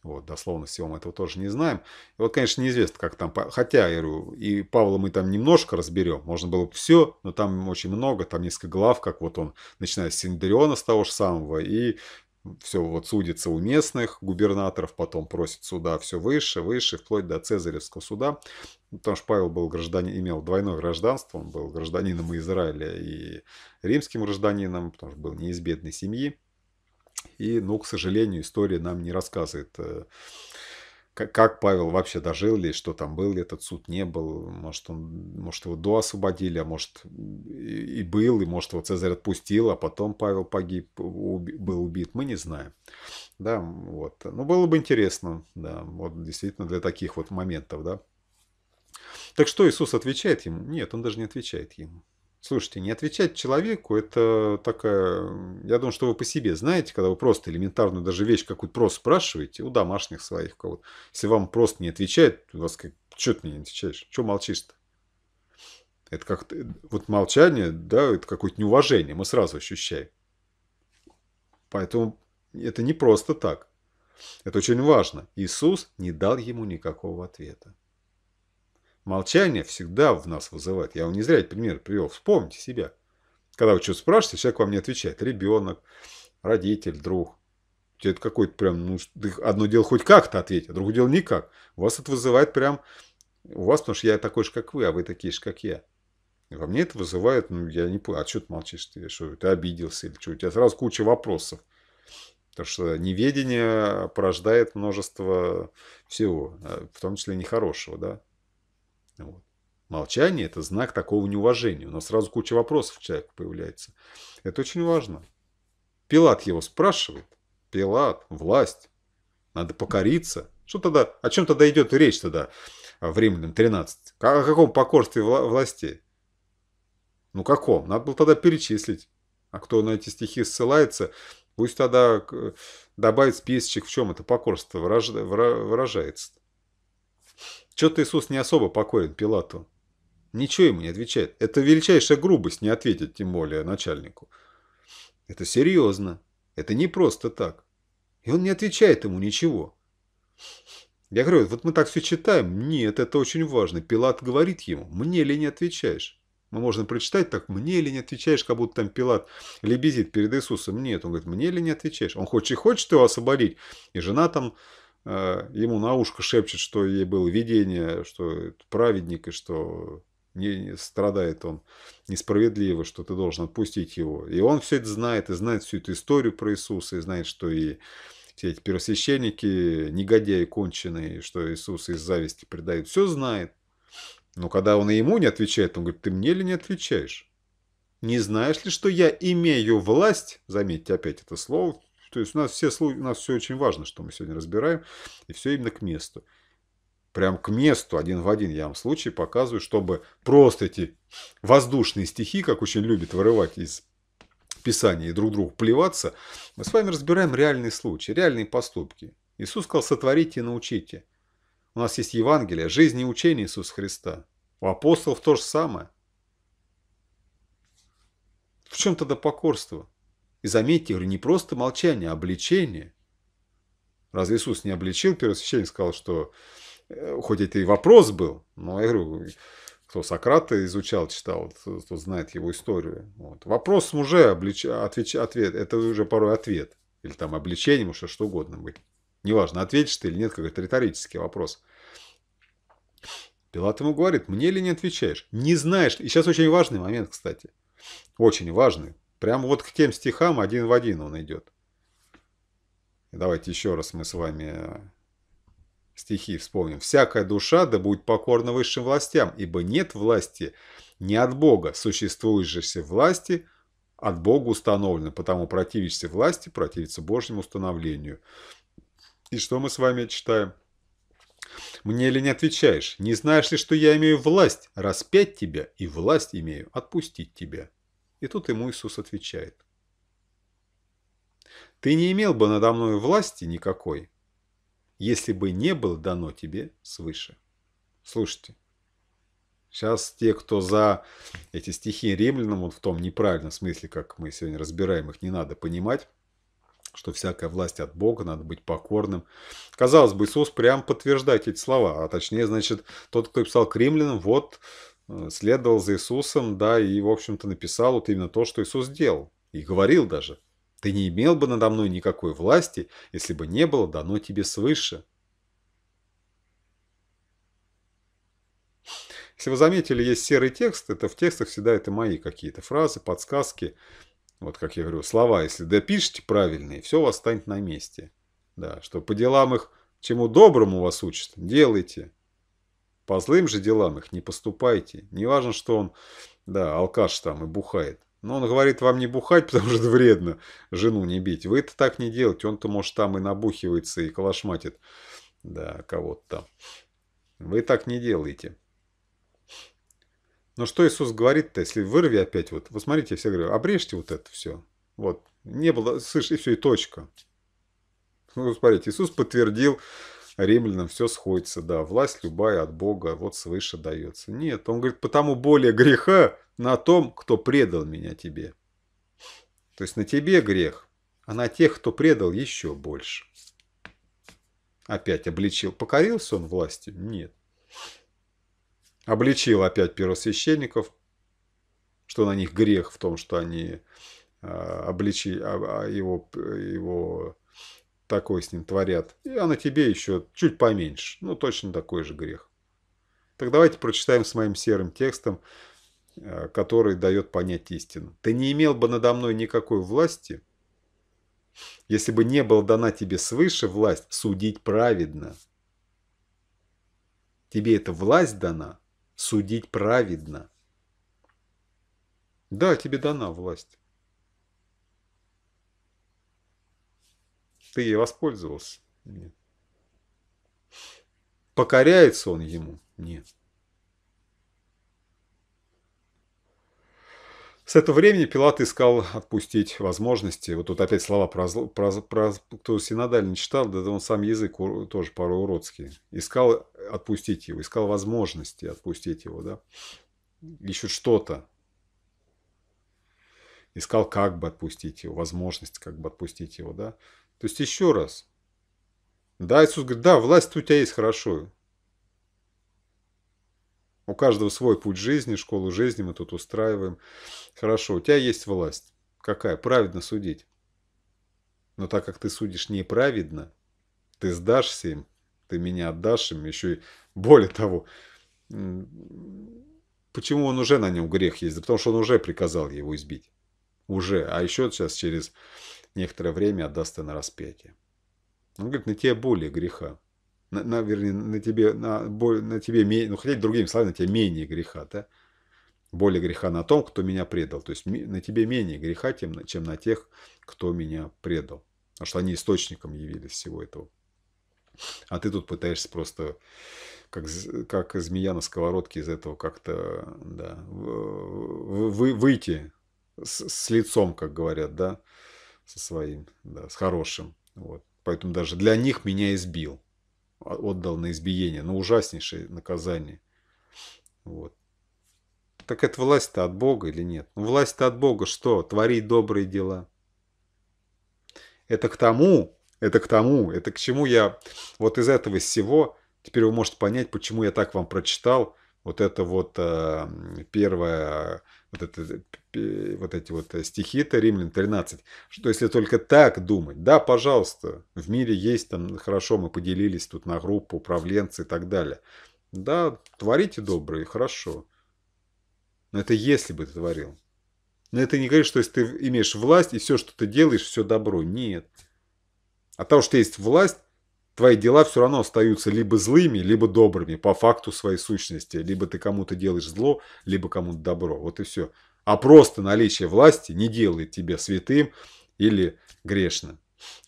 Вот, дословно всего мы этого тоже не знаем. И вот, конечно, неизвестно, как там, хотя, я говорю, и Павла мы там немножко разберем, можно было бы все, но там очень много, там несколько глав, как вот он, начиная с Синдериона, с того же самого, и все вот судится у местных губернаторов, потом просит суда все выше, выше, вплоть до Цезаревского суда. Ну, потому что Павел был гражданин, имел двойное гражданство, он был гражданином Израиля и римским гражданином, потому что был не из бедной семьи. И, ну, к сожалению, история нам не рассказывает э, как, Павел вообще дожил ли, что там был ли этот суд, не был. Может, он, может его до освободили, а может и, и был, и может его Цезарь отпустил, а потом Павел погиб, уби, был убит. Мы не знаем. Да, вот. Ну, было бы интересно, да, вот действительно для таких вот моментов, да. Так что Иисус отвечает ему? Нет, он даже не отвечает ему. Слушайте, не отвечать человеку, это такая... Я думаю, что вы по себе знаете, когда вы просто элементарную даже вещь какую-то просто спрашиваете у домашних своих кого-то. Если вам просто не отвечает, у вас как... Че ты мне не отвечаешь? Че молчишь-то? Это как э, вот молчание, да, это какое-то неуважение, мы сразу ощущаем. Поэтому это не просто так. Это очень важно. Иисус не дал ему никакого ответа. Молчание всегда в нас вызывает. Я вам не зря этот пример привел. Вспомните себя. Когда вы что-то спрашиваете, человек вам не отвечает. Ребенок, родитель, друг. тебе Это какой-то прям, ну, одно дело хоть как-то ответить, а другое дело никак. У вас это вызывает прям, у вас, потому что я такой же, как вы, а вы такие же, как я. И во мне это вызывает, ну, я не понял, а что ты молчишь, ты что, ты обиделся или что? У тебя сразу куча вопросов. Потому что неведение порождает множество всего, э, в том числе нехорошего, да. Вот. Молчание – это знак такого неуважения. У нас сразу куча вопросов у человека появляется. Это очень важно. Пилат его спрашивает. Пилат, власть. Надо покориться. Что тогда, о чем тогда идет речь тогда в Римлянам 13? О каком покорстве властей? Ну каком? Надо было тогда перечислить. А кто на эти стихи ссылается, пусть тогда добавит списочек, в чем это покорство выражается. Что то Иисус не особо покорен Пилату. Ничего ему не отвечает. Это величайшая грубость не ответить, тем более начальнику. Это серьезно. Это не просто так. И он не отвечает ему ничего. Я говорю, вот мы так все читаем. Нет, это очень важно. Пилат говорит ему, мне ли не отвечаешь? Мы можно прочитать так, мне ли не отвечаешь, как будто там Пилат лебезит перед Иисусом. Нет, он говорит, мне ли не отвечаешь? Он хочет и хочет его освободить. И жена там а, ему на ушко шепчет, что ей было видение, что праведник и что не, страдает он несправедливо, что ты должен отпустить его. И он все это знает, и знает всю эту историю про Иисуса, и знает, что и все эти первосвященники, негодяи конченые, что Иисус из зависти предает, все знает. Но когда он и ему не отвечает, он говорит, ты мне ли не отвечаешь? Не знаешь ли, что я имею власть, заметьте опять это слово, то есть у нас все слуги, у нас все очень важно, что мы сегодня разбираем, и все именно к месту. Прям к месту, один в один я вам случай показываю, чтобы просто эти воздушные стихи, как очень любит вырывать из Писания и друг другу плеваться, мы с вами разбираем реальные случаи, реальные поступки. Иисус сказал, сотворите и научите. У нас есть Евангелие, жизнь и учение Иисуса Христа. У апостолов то же самое. В чем тогда покорство? И заметьте, говорю, не просто молчание, а обличение. Разве Иисус не обличил первосвященник, сказал, что э, хоть это и вопрос был, но я говорю, кто Сократа изучал, читал, кто знает его историю. Вот. Вопрос уже облич... отвеч... ответ, это уже порой ответ. Или там обличение, может, что, угодно быть. Неважно, ответишь ты или нет, какой-то риторический вопрос. Пилат ему говорит, мне ли не отвечаешь? Не знаешь. И сейчас очень важный момент, кстати. Очень важный. Прям вот к тем стихам один в один он идет. давайте еще раз мы с вами э, стихи вспомним. «Всякая душа да будет покорна высшим властям, ибо нет власти не от Бога, существующейся власти от Бога установлены, потому противишься власти, противится Божьему установлению». И что мы с вами читаем? «Мне ли не отвечаешь? Не знаешь ли, что я имею власть? Распять тебя и власть имею отпустить тебя». И тут ему Иисус отвечает. «Ты не имел бы надо мною власти никакой, если бы не было дано тебе свыше». Слушайте, сейчас те, кто за эти стихи римлянам, вот в том неправильном смысле, как мы сегодня разбираем их, не надо понимать, что всякая власть от Бога, надо быть покорным. Казалось бы, Иисус прям подтверждает эти слова, а точнее, значит, тот, кто писал к римлянам, вот Э, следовал за Иисусом, да, и, в общем-то, написал вот именно то, что Иисус делал. И говорил даже, ты не имел бы надо мной никакой власти, если бы не было дано тебе свыше. Если вы заметили, есть серый текст, это в текстах всегда это мои какие-то фразы, подсказки, вот как я говорю, слова, если допишете правильные, все у вас станет на месте. Да, что по делам их, чему доброму вас учат, делайте. По злым же делам их не поступайте. Не важно, что он, да, алкаш там и бухает. Но он говорит вам не бухать, потому что вредно жену не бить. Вы это так не делаете. Он-то, может, там и набухивается, и калашматит. Да, кого-то там. Вы так не делаете. Но что Иисус говорит-то, если вырви опять вот, вы смотрите, я все говорю, обрежьте вот это все. Вот, не было, слышь, и все, и точка. Ну, смотрите, Иисус подтвердил римлянам все сходится, да, власть любая от Бога, вот свыше дается. Нет, он говорит, потому более греха на том, кто предал меня тебе. То есть на тебе грех, а на тех, кто предал, еще больше. Опять обличил. Покорился он власти? Нет. Обличил опять первосвященников, что на них грех в том, что они а, обличи, а, а его, его такое с ним творят. И а тебе еще чуть поменьше. Ну, точно такой же грех. Так давайте прочитаем с моим серым текстом, э, который дает понять истину. Ты не имел бы надо мной никакой власти, если бы не была дана тебе свыше власть судить праведно. Тебе эта власть дана судить праведно. Да, тебе дана власть. ты ей воспользовался? Нет. Покоряется он ему? Нет. С этого времени Пилат искал отпустить возможности. Вот тут опять слова про, про, про кто синодаль читал, да он сам язык тоже порой уродский. Искал отпустить его, искал возможности отпустить его, да. Ищут что-то. Искал, как бы отпустить его, возможность, как бы отпустить его, да. То есть еще раз. Да, Иисус говорит, да, власть у тебя есть, хорошо. У каждого свой путь жизни, школу жизни мы тут устраиваем. Хорошо, у тебя есть власть. Какая? Праведно судить. Но так как ты судишь неправедно, ты сдашься им, ты меня отдашь им, еще и более того, почему он уже на нем грех есть? потому что он уже приказал его избить. Уже. А еще сейчас через некоторое время отдастся на распятие. Он говорит, на тебе более греха. На, на, вернее, на тебе, на, боль, на тебе менее, ну, хотя другими словами, на тебе менее греха, да? Более греха на том, кто меня предал. То есть на тебе менее греха, тем, чем на тех, кто меня предал. Потому что они источником явились всего этого. А ты тут пытаешься просто, как, как змея на сковородке из этого как-то да, вы, выйти с, с лицом, как говорят, да, со своим, да, с хорошим. Вот. Поэтому даже для них меня избил. А, отдал на избиение, на ужаснейшее наказание. Вот. Так это власть-то от Бога или нет? Ну, власть-то от Бога что? Творить добрые дела. Это к тому, это к тому, это к чему я вот из этого всего, теперь вы можете понять, почему я так вам прочитал вот это вот э, первое, вот это Э, вот эти вот э, стихи-то, Римлян 13, что если только так думать, да, пожалуйста, в мире есть там, хорошо, мы поделились тут на группу управленцы и так далее. Да, творите добрые, хорошо. Но это если бы ты творил. Но это не говорит, что если ты имеешь власть, и все, что ты делаешь, все добро. Нет. От того, что есть власть, твои дела все равно остаются либо злыми, либо добрыми по факту своей сущности. Либо ты кому-то делаешь зло, либо кому-то добро. Вот и все а просто наличие власти не делает тебя святым или грешным.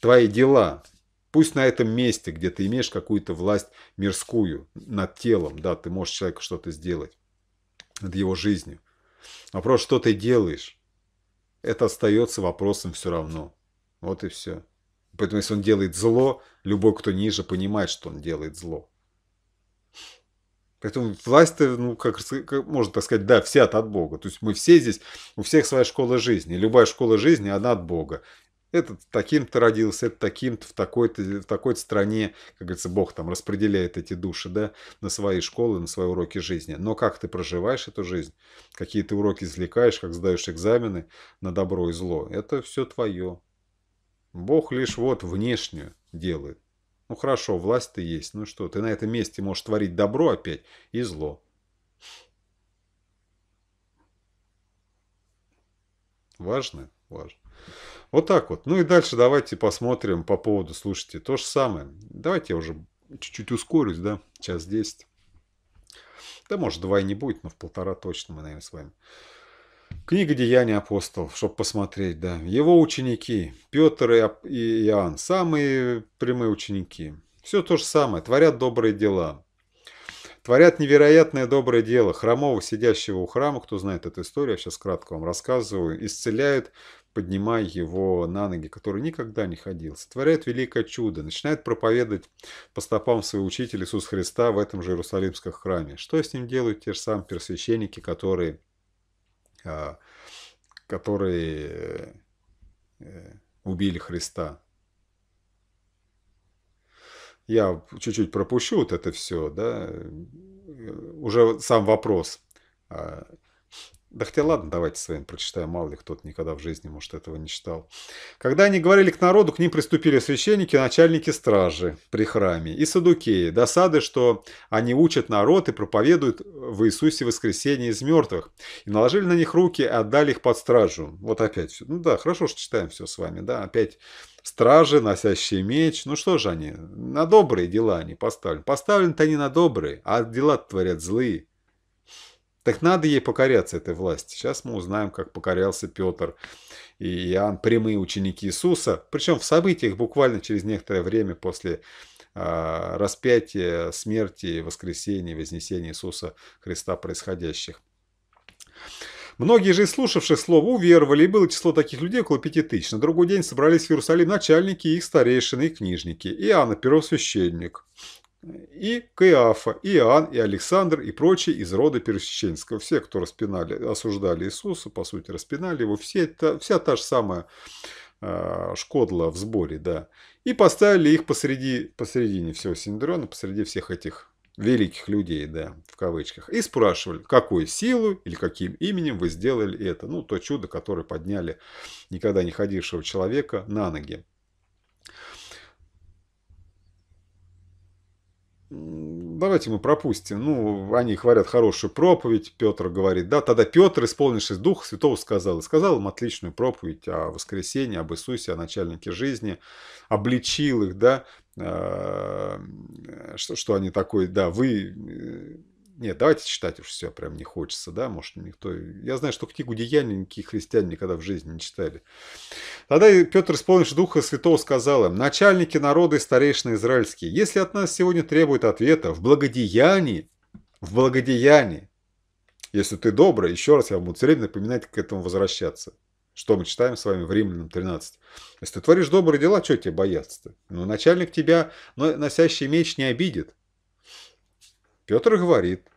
Твои дела, пусть на этом месте, где ты имеешь какую-то власть мирскую над телом, да, ты можешь человеку что-то сделать над его жизнью. Вопрос, что ты делаешь, это остается вопросом все равно. Вот и все. Поэтому, если он делает зло, любой, кто ниже, понимает, что он делает зло. Поэтому власть ну, как, как можно так сказать, да, вся от Бога. То есть мы все здесь, у всех своя школа жизни. Любая школа жизни, она от Бога. Этот таким-то родился, это таким-то в такой-то в такой стране, как говорится, Бог там распределяет эти души, да, на свои школы, на свои уроки жизни. Но как ты проживаешь эту жизнь, какие ты уроки извлекаешь, как сдаешь экзамены на добро и зло, это все твое. Бог лишь вот внешнюю делает. Ну хорошо, власть ты есть. Ну что, ты на этом месте можешь творить добро опять и зло. Важно? Важно. Вот так вот. Ну и дальше давайте посмотрим по поводу, слушайте, то же самое. Давайте я уже чуть-чуть ускорюсь, да, час десять. Да может два и не будет, но в полтора точно мы, наверное, с вами. Книга «Деяния апостолов», чтобы посмотреть, да. Его ученики, Петр и Иоанн, самые прямые ученики. Все то же самое, творят добрые дела. Творят невероятное доброе дело. Хромого, сидящего у храма, кто знает эту историю, я сейчас кратко вам рассказываю, исцеляют, поднимая его на ноги, который никогда не ходил. Сотворяет великое чудо, начинает проповедовать по стопам своего учителя Иисуса Христа в этом же Иерусалимском храме. Что с ним делают те же самые первосвященники, которые а, которые э, убили Христа. Я чуть-чуть пропущу вот это все, да, э, уже сам вопрос, а, да хотя ладно, давайте своим прочитаем, мало ли кто-то никогда в жизни, может, этого не читал. Когда они говорили к народу, к ним приступили священники, начальники стражи при храме и садукеи. Досады, что они учат народ и проповедуют в Иисусе воскресение из мертвых. И наложили на них руки и отдали их под стражу. Вот опять все. Ну да, хорошо, что читаем все с вами, да, опять стражи, носящие меч. Ну что же они, на добрые дела они поставлены. Поставлены-то они на добрые, а дела творят злые. Так надо ей покоряться, этой власти. Сейчас мы узнаем, как покорялся Петр и Иоанн, прямые ученики Иисуса. Причем в событиях буквально через некоторое время после э, распятия, смерти, воскресения, вознесения Иисуса Христа происходящих. Многие же, слушавших слово, уверовали, и было число таких людей около пяти тысяч. На другой день собрались в Иерусалим начальники, их старейшины и книжники, Иоанна, первосвященник, и Каиафа, и Иоанн, и Александр, и прочие из рода Пересеченского. Все, кто распинали, осуждали Иисуса, по сути, распинали его. Все, это вся та же самая э, шкодла в сборе, да. И поставили их посреди, посередине всего Синдерона, посреди всех этих великих людей, да, в кавычках. И спрашивали, какой силу или каким именем вы сделали это. Ну, то чудо, которое подняли никогда не ходившего человека на ноги. давайте мы пропустим. Ну, они хвалят хорошую проповедь, Петр говорит, да, тогда Петр, исполнившись Духа Святого, сказал, и сказал им отличную проповедь о воскресении, об Иисусе, о начальнике жизни, обличил их, да, а, что, что они такой, да, вы э, нет, давайте читать уж все, прям не хочется, да, может, никто... Я знаю, что книгу «Деяния» никакие христиане никогда в жизни не читали. Тогда Петр, исполнивший Духа Святого, сказал им, «Начальники народа и старейшины израильские, если от нас сегодня требуют ответа в благодеянии, в благодеянии, если ты добрый, еще раз я вам буду все время напоминать, к этому возвращаться. Что мы читаем с вами в Римлянам 13. Если ты творишь добрые дела, что тебе бояться-то? Ну, начальник тебя, носящий меч, не обидит. Петр говорит,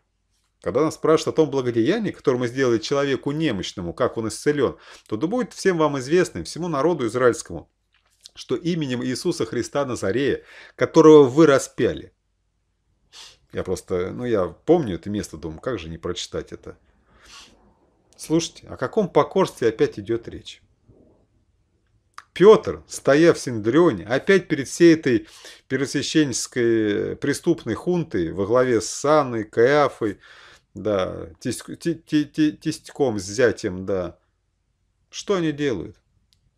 когда нас спрашивают о том благодеянии, которое мы сделали человеку немощному, как он исцелен, то да будет всем вам известно, всему народу израильскому, что именем Иисуса Христа Назарея, которого вы распяли. Я просто, ну я помню это место, думаю, как же не прочитать это. Слушайте, о каком покорстве опять идет речь? Петр, стоя в Синдрионе, опять перед всей этой первосвященческой э, преступной хунтой во главе с Санной, Каиафой, да, Тестьком с зятем, да. Что они делают?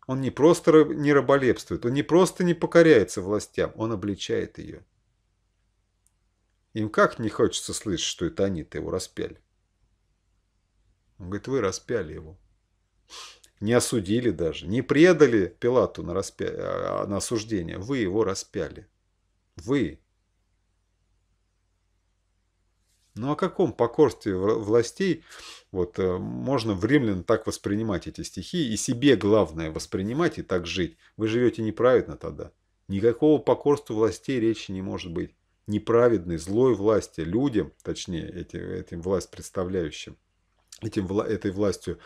Он не просто не раболепствует, он не просто не покоряется властям, он обличает ее. Им как не хочется слышать, что это они-то его распяли? Он говорит, вы распяли его не осудили даже, не предали Пилату на, распя... А, на осуждение. Вы его распяли. Вы. Ну о каком покорстве властей вот, э, можно в римлян так воспринимать эти стихи и себе главное воспринимать и так жить? Вы живете неправедно тогда. Никакого покорства властей речи не может быть. Неправедной, злой власти, людям, точнее, эти, этим власть представляющим этим, этой властью,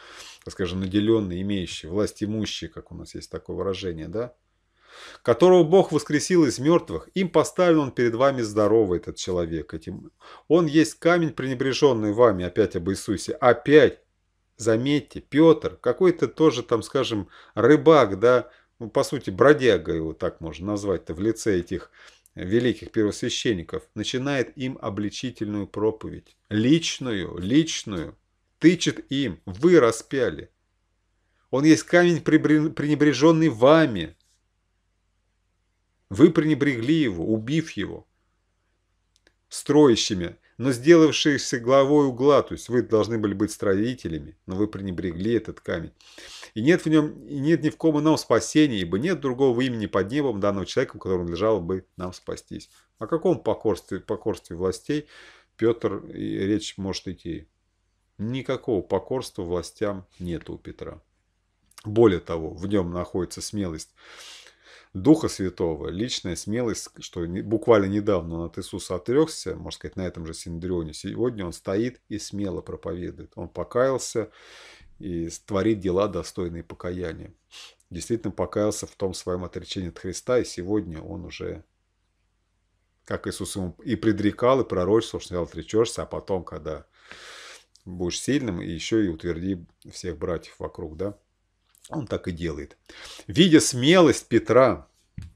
скажем, наделенный, имеющий, власть имущий, как у нас есть такое выражение, да, которого Бог воскресил из мертвых, им поставил он перед вами здоровый этот человек. Этим. Он есть камень, пренебреженный вами, опять об Иисусе, опять, заметьте, Петр, какой-то тоже там, скажем, рыбак, да, ну, по сути, бродяга его так можно назвать-то в лице этих великих первосвященников, начинает им обличительную проповедь. Личную, личную тычет им, вы распяли. Он есть камень, пренебреженный вами. Вы пренебрегли его, убив его. Строящими, но сделавшиеся главой угла, то есть вы должны были быть строителями, но вы пренебрегли этот камень. И нет в нем, и нет ни в ком ином спасения, ибо нет другого имени под небом данного человека, которому лежало бы нам спастись. О каком покорстве, покорстве властей Петр и речь может идти? Никакого покорства властям нет у Петра. Более того, в нем находится смелость Духа Святого, личная смелость, что буквально недавно он от Иисуса отрекся, можно сказать, на этом же Синдрионе. Сегодня он стоит и смело проповедует. Он покаялся и творит дела, достойные покаяния. Действительно покаялся в том своем отречении от Христа, и сегодня он уже, как Иисус ему и предрекал, и пророчествовал, что сначала отречешься, а потом, когда будешь сильным, и еще и утверди всех братьев вокруг, да? Он так и делает. Видя смелость Петра,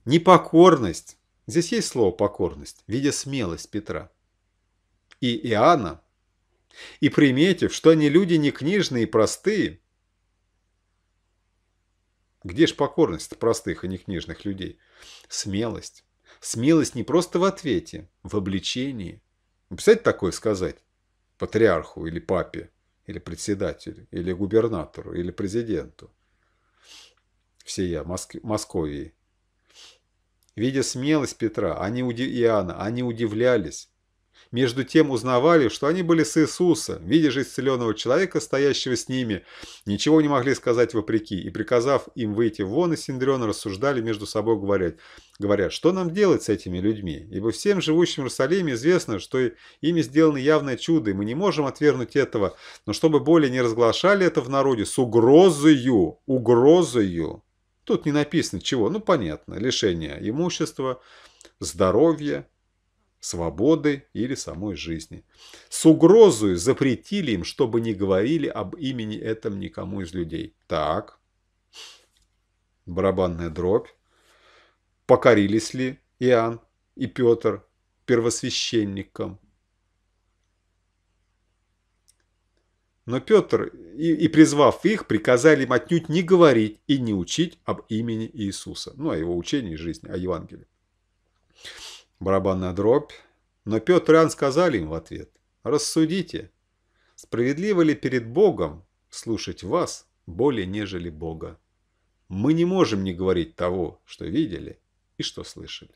непокорность, здесь есть слово покорность, видя смелость Петра и Иоанна, и приметив, что они люди не книжные и простые, где ж покорность простых и не книжных людей? Смелость. Смелость не просто в ответе, в обличении. Представляете, такое сказать? патриарху или папе, или председателю, или губернатору, или президенту всея Моск... Московии. Видя смелость Петра они удив... Иоанна, они удивлялись, между тем узнавали, что они были с Иисуса, видя же исцеленного человека, стоящего с ними, ничего не могли сказать вопреки, и, приказав им выйти вон из Синдриона рассуждали между собой, говорят, говорят, что нам делать с этими людьми? Ибо всем живущим в Иерусалиме известно, что ими сделаны явное чудо, и мы не можем отвергнуть этого, но чтобы более не разглашали это в народе с угрозою, угрозою. Тут не написано чего, ну понятно, лишение имущества, здоровья, свободы или самой жизни. С угрозой запретили им, чтобы не говорили об имени этом никому из людей. Так, барабанная дробь. Покорились ли Иоанн и Петр первосвященникам? Но Петр, и, и призвав их, приказали им отнюдь не говорить и не учить об имени Иисуса, ну, о его учении и жизни, о Евангелии барабанная дробь. Но Петр и Иоанн сказали им в ответ, рассудите, справедливо ли перед Богом слушать вас более нежели Бога? Мы не можем не говорить того, что видели и что слышали.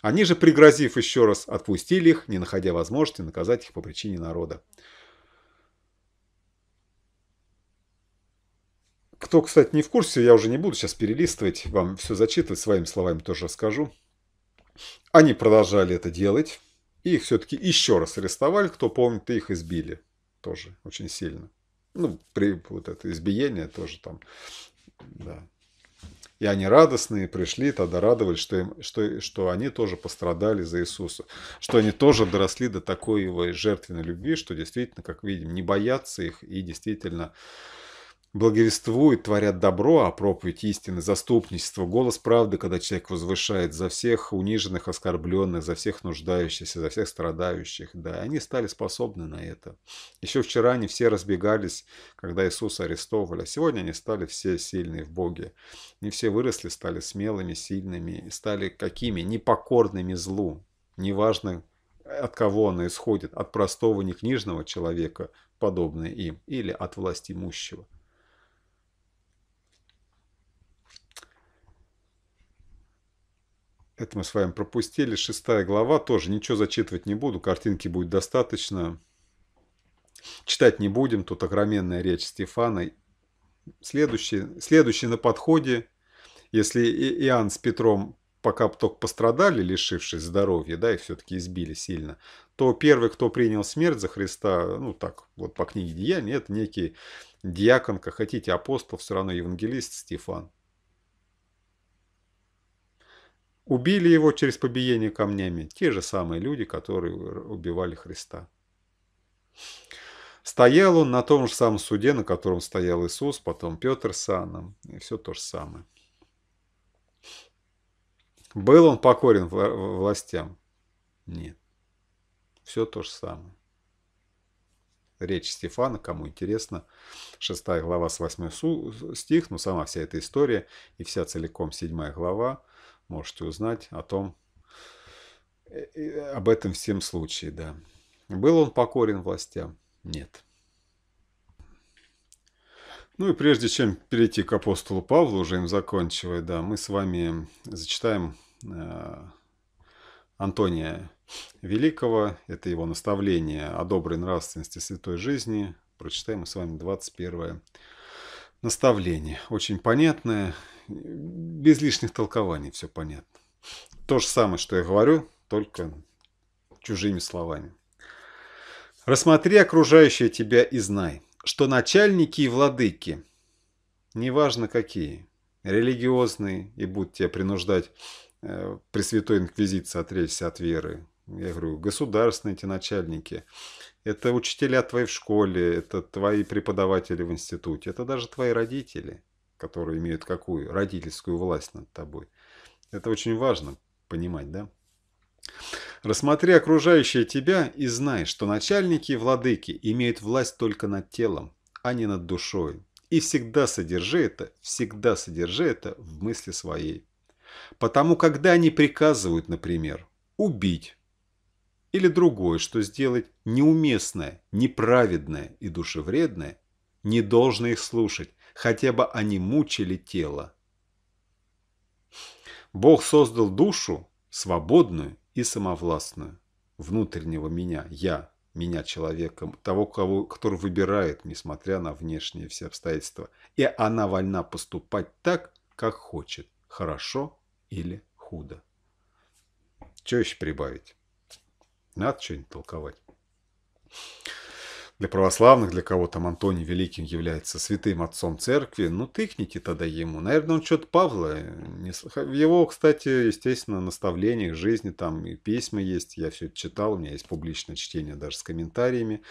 Они же, пригрозив еще раз, отпустили их, не находя возможности наказать их по причине народа. Кто, кстати, не в курсе, я уже не буду сейчас перелистывать, вам все зачитывать, своими словами тоже расскажу. Они продолжали это делать, и их все-таки еще раз арестовали, кто помнит, их избили тоже очень сильно. Ну, при вот это избиение тоже там, да. И они радостные пришли, тогда радовались, что, им, что, что они тоже пострадали за Иисуса. Что они тоже доросли до такой его жертвенной любви, что действительно, как видим, не боятся их и действительно благовествуют, творят добро, а проповедь истины, заступничество, голос правды, когда человек возвышает за всех униженных, оскорбленных, за всех нуждающихся, за всех страдающих. Да, они стали способны на это. Еще вчера они все разбегались, когда Иисуса арестовывали, а сегодня они стали все сильные в Боге. Не все выросли, стали смелыми, сильными, стали какими? Непокорными злу. Неважно, от кого оно исходит, от простого некнижного человека, подобные им, или от власти имущего. Это мы с вами пропустили. Шестая глава тоже. Ничего зачитывать не буду. Картинки будет достаточно. Читать не будем. Тут огроменная речь Стефана. Следующий, следующий на подходе. Если Иоанн с Петром пока только пострадали, лишившись здоровья, да, и все-таки избили сильно, то первый, кто принял смерть за Христа, ну так, вот по книге Деяний, это некий диаконка, хотите апостол, все равно евангелист Стефан. Убили его через побиение камнями те же самые люди, которые убивали Христа. Стоял он на том же самом суде, на котором стоял Иисус, потом Петр с Анном, и все то же самое. Был он покорен властям? Нет. Все то же самое. Речь Стефана, кому интересно, 6 глава с 8 стих, но ну, сама вся эта история и вся целиком 7 глава – можете узнать о том, э, э, об этом всем случае, да. Был он покорен властям? Нет. Ну и прежде чем перейти к апостолу Павлу, уже им закончивая, да, мы с вами зачитаем э, Антония Великого, это его наставление о доброй нравственности святой жизни. Прочитаем мы с вами 21 наставление. Очень понятное, без лишних толкований все понятно. То же самое, что я говорю, только чужими словами. Рассмотри окружающее тебя и знай, что начальники и владыки, неважно какие, религиозные, и будут тебя принуждать э, Пресвятой Инквизиции отречься от веры, я говорю, государственные эти начальники – это учителя твои в школе, это твои преподаватели в институте, это даже твои родители, которые имеют какую? Родительскую власть над тобой. Это очень важно понимать, да? Рассмотри окружающее тебя и знай, что начальники и владыки имеют власть только над телом, а не над душой. И всегда содержи это, всегда содержи это в мысли своей. Потому когда они приказывают, например, убить, или другое, что сделать неуместное, неправедное и душевредное, не должно их слушать, хотя бы они мучили тело. Бог создал душу, свободную и самовластную, внутреннего меня, я, меня человеком, того, кого, который выбирает, несмотря на внешние все обстоятельства. И она вольна поступать так, как хочет, хорошо или худо. Что еще прибавить? Надо что-нибудь толковать. Для православных, для кого там Антоний Великим является святым отцом церкви, ну тыкните тогда ему. Наверное, он что-то Павла не В его, кстати, естественно, наставлениях жизни там и письма есть. Я все это читал, у меня есть публичное чтение даже с комментариями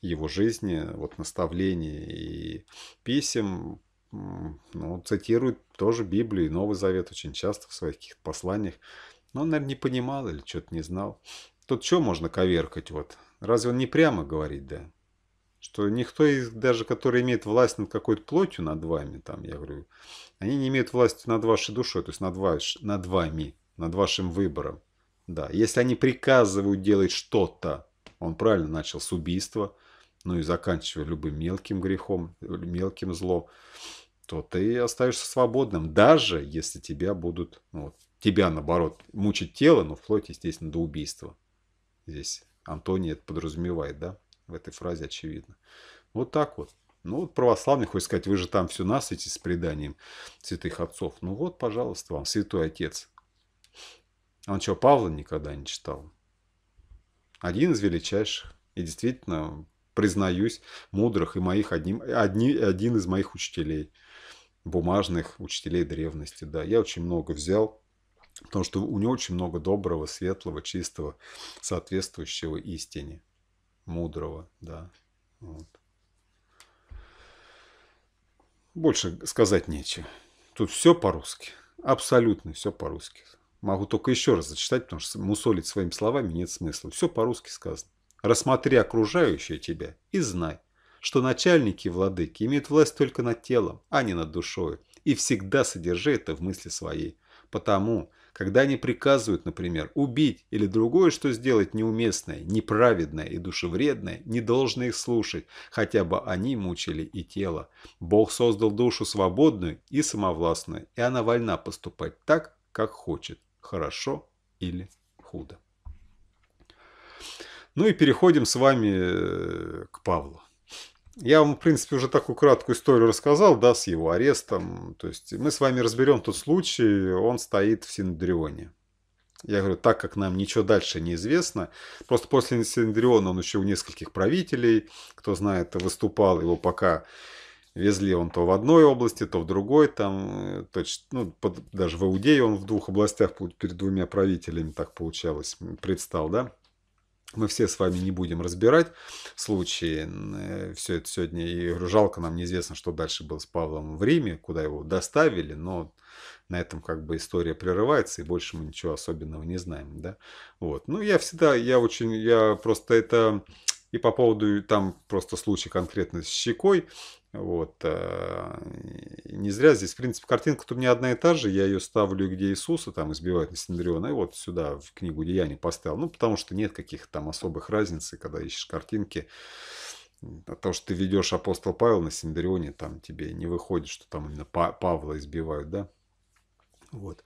его жизни, вот наставлений и писем. Ну, цитирует тоже Библию и Новый Завет очень часто в своих каких-то посланиях. Но он, наверное, не понимал или что-то не знал. Тут что можно коверкать, вот? Разве он не прямо говорит, да? Что никто из, даже который имеет власть над какой-то плотью над вами, там, я говорю, они не имеют власти над вашей душой, то есть над, ваш, над вами, над вашим выбором. Да, если они приказывают делать что-то, он правильно начал с убийства, ну и заканчивая любым мелким грехом, мелким злом, то ты остаешься свободным, даже если тебя будут, ну, вот, тебя, наоборот, мучить тело, но ну, вплоть, естественно, до убийства здесь Антоний это подразумевает, да, в этой фразе очевидно. Вот так вот. Ну вот православный, хоть сказать, вы же там все насыте с преданием святых отцов. Ну вот, пожалуйста, вам святой отец. Он что, Павла никогда не читал? Один из величайших. И действительно, признаюсь, мудрых и моих одним, одни, один из моих учителей. Бумажных учителей древности, да. Я очень много взял Потому что у него очень много доброго, светлого, чистого, соответствующего истине, мудрого, да. Вот. Больше сказать нечего. Тут все по-русски. Абсолютно все по-русски. Могу только еще раз зачитать, потому что мусолить своими словами нет смысла. Все по-русски сказано. Рассмотри окружающее тебя и знай, что начальники и владыки имеют власть только над телом, а не над душой. И всегда содержи это в мысли своей. Потому когда они приказывают, например, убить или другое, что сделать неуместное, неправедное и душевредное, не должны их слушать, хотя бы они мучили и тело. Бог создал душу свободную и самовластную, и она вольна поступать так, как хочет, хорошо или худо. Ну и переходим с вами э, к Павлу. Я вам, в принципе, уже такую краткую историю рассказал, да, с его арестом. То есть мы с вами разберем тот случай, он стоит в Синдрионе. Я говорю, так как нам ничего дальше не известно, просто после Синдриона он еще у нескольких правителей, кто знает, выступал, его пока везли он то в одной области, то в другой, там, э, точно, ну, под, даже в Иудее он в двух областях перед двумя правителями, так получалось, предстал, да мы все с вами не будем разбирать случаи. Э, все это сегодня, и жалко, нам неизвестно, что дальше было с Павлом в Риме, куда его доставили, но на этом как бы история прерывается, и больше мы ничего особенного не знаем, да. Вот, ну я всегда, я очень, я просто это и по поводу там просто случай конкретно с щекой, вот. Э, не зря здесь, в принципе, картинка-то у меня одна и та же. Я ее ставлю, где Иисуса там избивают на Синдриона, и вот сюда в книгу Деяний поставил. Ну, потому что нет каких там особых разниц, когда ищешь картинки. От того, что ты ведешь апостол Павел на Синдрионе, там тебе не выходит, что там именно Павла избивают, да? Вот.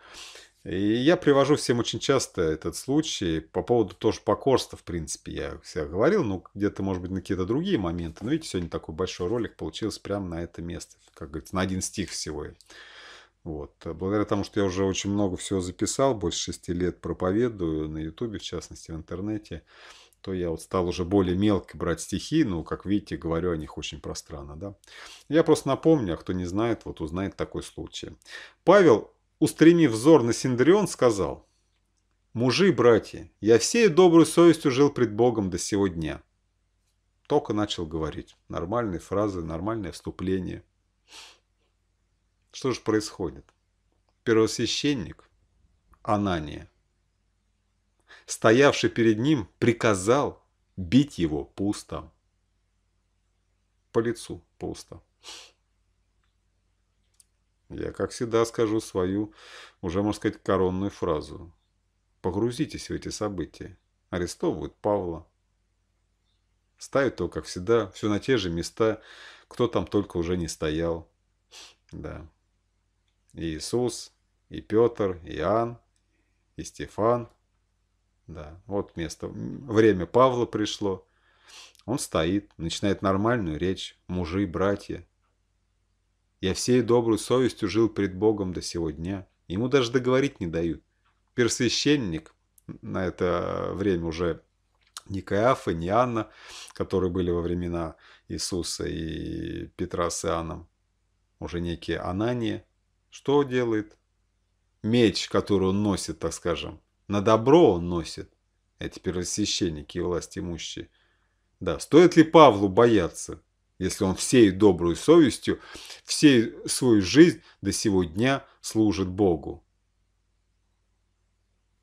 И я привожу всем очень часто этот случай по поводу тоже покорства, в принципе, я всегда говорил, ну, где-то, может быть, на какие-то другие моменты. Но видите, сегодня такой большой ролик получился прямо на это место, как говорится, на один стих всего. Вот. А благодаря тому, что я уже очень много всего записал, больше шести лет проповедую на Ютубе, в частности, в интернете, то я вот стал уже более мелко брать стихи, ну, как видите, говорю о них очень пространно, да. Я просто напомню, а кто не знает, вот узнает такой случай. Павел устремив взор на Синдрион, сказал, «Мужи, братья, я всею добрую совестью жил пред Богом до сего дня». Тока начал говорить. Нормальные фразы, нормальное вступление. Что же происходит? Первосвященник Анания, стоявший перед ним, приказал бить его пусто. По лицу пусто. Я, как всегда, скажу свою, уже, можно сказать, коронную фразу. Погрузитесь в эти события. Арестовывают Павла. Ставят его, как всегда, все на те же места, кто там только уже не стоял. Да. И Иисус, и Петр, и Иоанн, и Стефан. Да, вот место. Время Павла пришло. Он стоит, начинает нормальную речь. Мужи, братья. Я всей доброй совестью жил пред Богом до сего дня. Ему даже договорить не дают. Персвященник, на это время уже ни Каиафа, ни Анна, которые были во времена Иисуса и Петра с Иоанном, уже некие Анания, что делает? Меч, который он носит, так скажем, на добро он носит, эти первосвященники и власть имущие. Да, стоит ли Павлу бояться? если он всей доброй совестью, всей свою жизнь до сего дня служит Богу.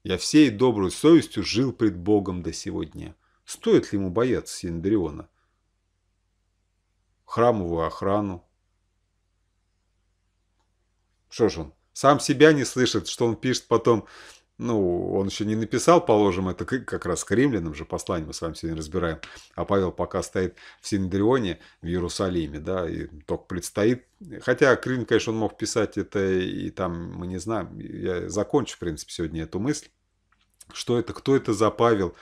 Я всей доброй совестью жил пред Богом до сего дня. Стоит ли ему бояться Синдриона? Храмовую охрану. Что ж он, сам себя не слышит, что он пишет потом ну, он еще не написал, положим, это как раз к римлянам же послание мы с вами сегодня разбираем, а Павел пока стоит в Синдрионе, в Иерусалиме, да, и только предстоит, хотя к Риму, конечно, он мог писать это и там, мы не знаем, я закончу, в принципе, сегодня эту мысль, что это, кто это за Павел,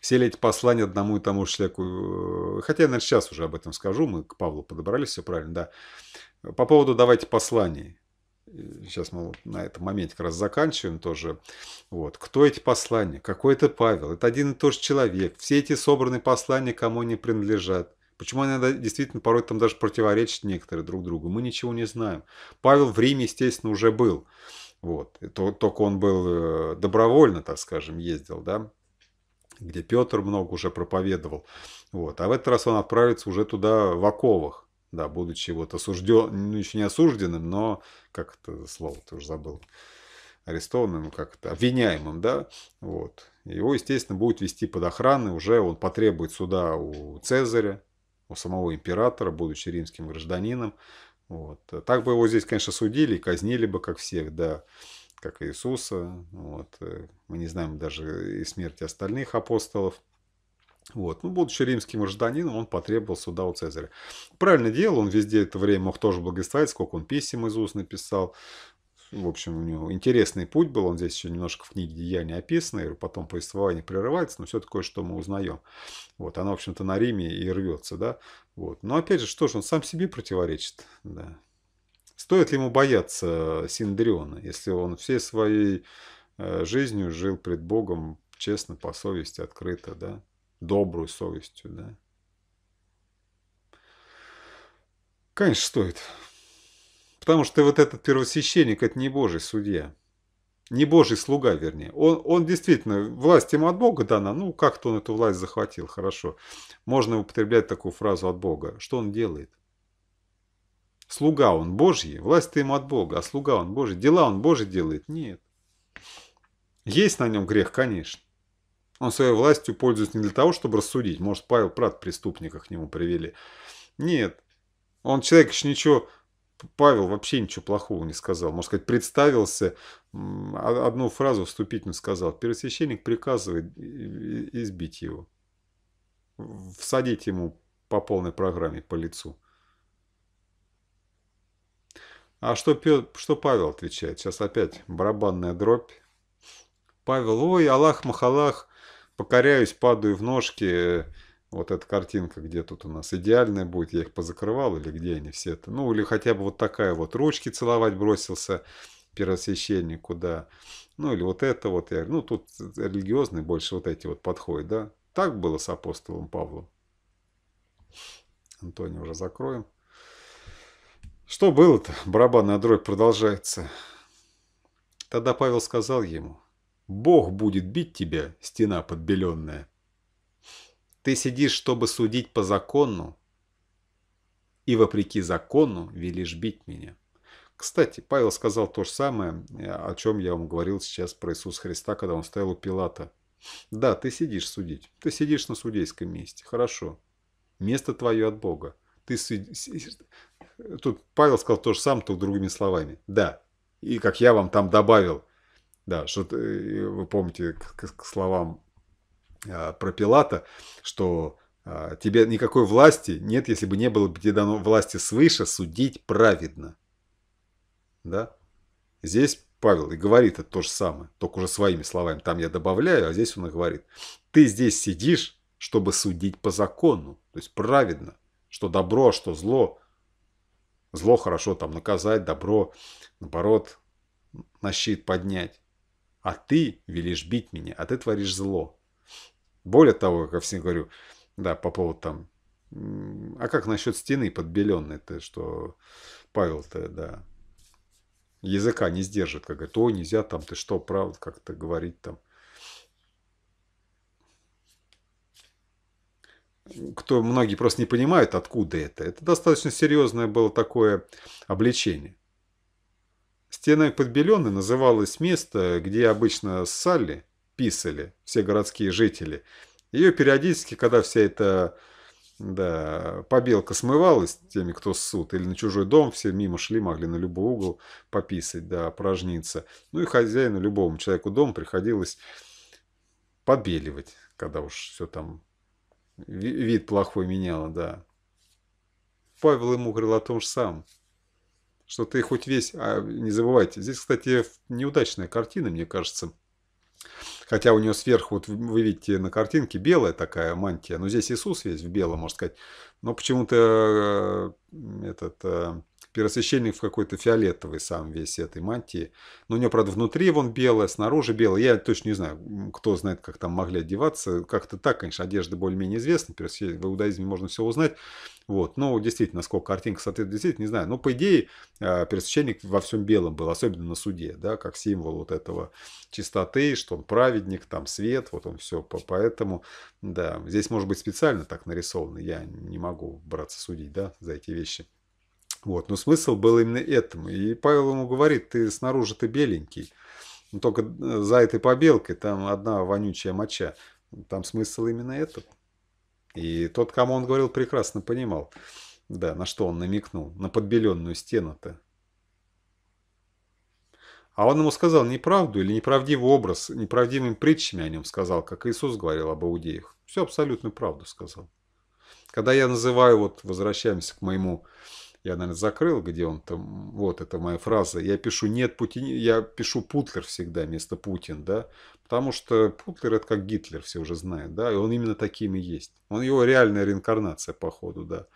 все ли эти послания одному и тому же человеку, хотя я, наверное, сейчас уже об этом скажу, мы к Павлу подобрались, все правильно, да, по поводу «давайте посланий», сейчас мы вот на этом моменте как раз заканчиваем тоже. Вот. Кто эти послания? Какой это Павел? Это один и тот же человек. Все эти собранные послания кому они принадлежат? Почему они действительно порой там даже противоречат некоторые друг другу? Мы ничего не знаем. Павел в Риме, естественно, уже был. Вот. только он был э, добровольно, так скажем, ездил, да, где Петр много уже проповедовал. Вот. А в этот раз он отправится уже туда в оковах да, будучи вот осужден, ну, еще не осужденным, но как это слово, ты уже забыл, арестованным, как это, обвиняемым, да, вот. Его, естественно, будут вести под охраной, уже он потребует суда у Цезаря, у самого императора, будучи римским гражданином, вот. Так бы его здесь, конечно, судили и казнили бы, как всех, да, как Иисуса, вот. Мы не знаем даже и смерти остальных апостолов, вот. Ну, будучи римским гражданином, он потребовал суда у Цезаря. Правильно делал, он везде это время мог тоже благословить, сколько он писем из уст написал. В общем, у него интересный путь был, он здесь еще немножко в книге «Деяния» описано, и потом повествование прерывается, но все такое, что мы узнаем. Вот, оно в общем-то, на Риме и рвется, да. Вот. Но опять же, что же, он сам себе противоречит, да. Стоит ли ему бояться Синдриона, если он всей своей э, жизнью жил пред Богом честно, по совести, открыто, да? добрую совестью, да. Конечно, стоит. Потому что вот этот первосвященник, это не Божий судья. Не Божий слуга, вернее. Он, он действительно, власть ему от Бога дана. Ну, как-то он эту власть захватил, хорошо. Можно употреблять такую фразу от Бога. Что он делает? Слуга он Божий, власть ему от Бога, а слуга он Божий. Дела он Божий делает? Нет. Есть на нем грех, конечно. Он своей властью пользуется не для того, чтобы рассудить. Может, Павел Прат преступника к нему привели. Нет. Он человек еще ничего... Павел вообще ничего плохого не сказал. Можно сказать, представился, одну фразу вступительную сказал. Первосвященник приказывает избить его. Всадить ему по полной программе по лицу. А что, что Павел отвечает? Сейчас опять барабанная дробь. Павел, ой, Аллах, Махалах, покоряюсь, падаю в ножки. Вот эта картинка, где тут у нас идеальная будет, я их позакрывал или где они все это. Ну, или хотя бы вот такая вот, ручки целовать бросился первосвященнику, куда, Ну, или вот это вот, я, ну, тут религиозные больше вот эти вот подходят, да. Так было с апостолом Павлом. Антония уже закроем. Что было-то? Барабанная дробь продолжается. Тогда Павел сказал ему, Бог будет бить тебя, стена подбеленная. Ты сидишь, чтобы судить по закону, и вопреки закону велишь бить меня. Кстати, Павел сказал то же самое, о чем я вам говорил сейчас про Иисуса Христа, когда он стоял у Пилата. Да, ты сидишь судить. Ты сидишь на судейском месте. Хорошо. Место твое от Бога. Ты суд... Тут Павел сказал то же самое, только другими словами. Да. И как я вам там добавил, да, что э, вы помните к, к словам а, про Пилата, что а, тебе никакой власти нет, если бы не было бы тебе дано власти свыше судить праведно. Да? Здесь Павел и говорит это то же самое, только уже своими словами. Там я добавляю, а здесь он и говорит. Ты здесь сидишь, чтобы судить по закону, то есть праведно, что добро, а что зло. Зло хорошо там наказать, добро, наоборот, на щит поднять а ты велишь бить меня, а ты творишь зло. Более того, как я всем говорю, да, по поводу там, а как насчет стены подбеленной, ты что, Павел-то, да, языка не сдержит, как говорит, о, нельзя там, ты что, правда, как-то говорить там. Кто, многие просто не понимают, откуда это. Это достаточно серьезное было такое обличение стенах подбелены называлось место, где обычно ссали, писали все городские жители. Ее периодически, когда вся эта да, побелка смывалась теми, кто ссут, или на чужой дом, все мимо шли, могли на любой угол пописать, да, порожниться. Ну и хозяину, любому человеку дом приходилось подбеливать, когда уж все там вид плохой меняло, да. Павел ему говорил о том же самом что ты хоть весь, а не забывайте. Здесь, кстати, неудачная картина, мне кажется. Хотя у нее сверху, вот вы видите на картинке, белая такая мантия. Но здесь Иисус весь в белом, можно сказать. Но почему-то э, этот э, Первосвященник в какой-то фиолетовый сам весь этой мантии. Но у него, правда, внутри вон белая, снаружи белая. Я точно не знаю, кто знает, как там могли одеваться. Как-то так, конечно, одежда более-менее известна. В иудаизме можно все узнать. Вот. Но действительно, сколько картинка соответствует, действительно, не знаю. Но, по идее, а, первосвященник во всем белом был, особенно на суде, да, как символ вот этого чистоты, что он праведник, там свет, вот он все. Поэтому, да, здесь, может быть, специально так нарисовано. Я не могу браться судить, да, за эти вещи. Вот, но смысл был именно этому. И Павел ему говорит, ты снаружи ты беленький, но только э, за этой побелкой там одна вонючая моча. Там смысл именно этого. И тот, кому он говорил, прекрасно понимал, да, на что он намекнул, на подбеленную стену-то. А он ему сказал неправду или неправдивый образ, неправдивыми притчами о нем сказал, как Иисус говорил об иудеях. Все абсолютно правду сказал. Когда я называю, вот возвращаемся к моему я, наверное, закрыл, где он там. Вот это моя фраза. Я пишу нет Путин, я пишу Путлер всегда вместо Путин, да. Потому что Путлер это как Гитлер, все уже знают, да. И он именно таким и есть. Он его реальная реинкарнация, походу, да.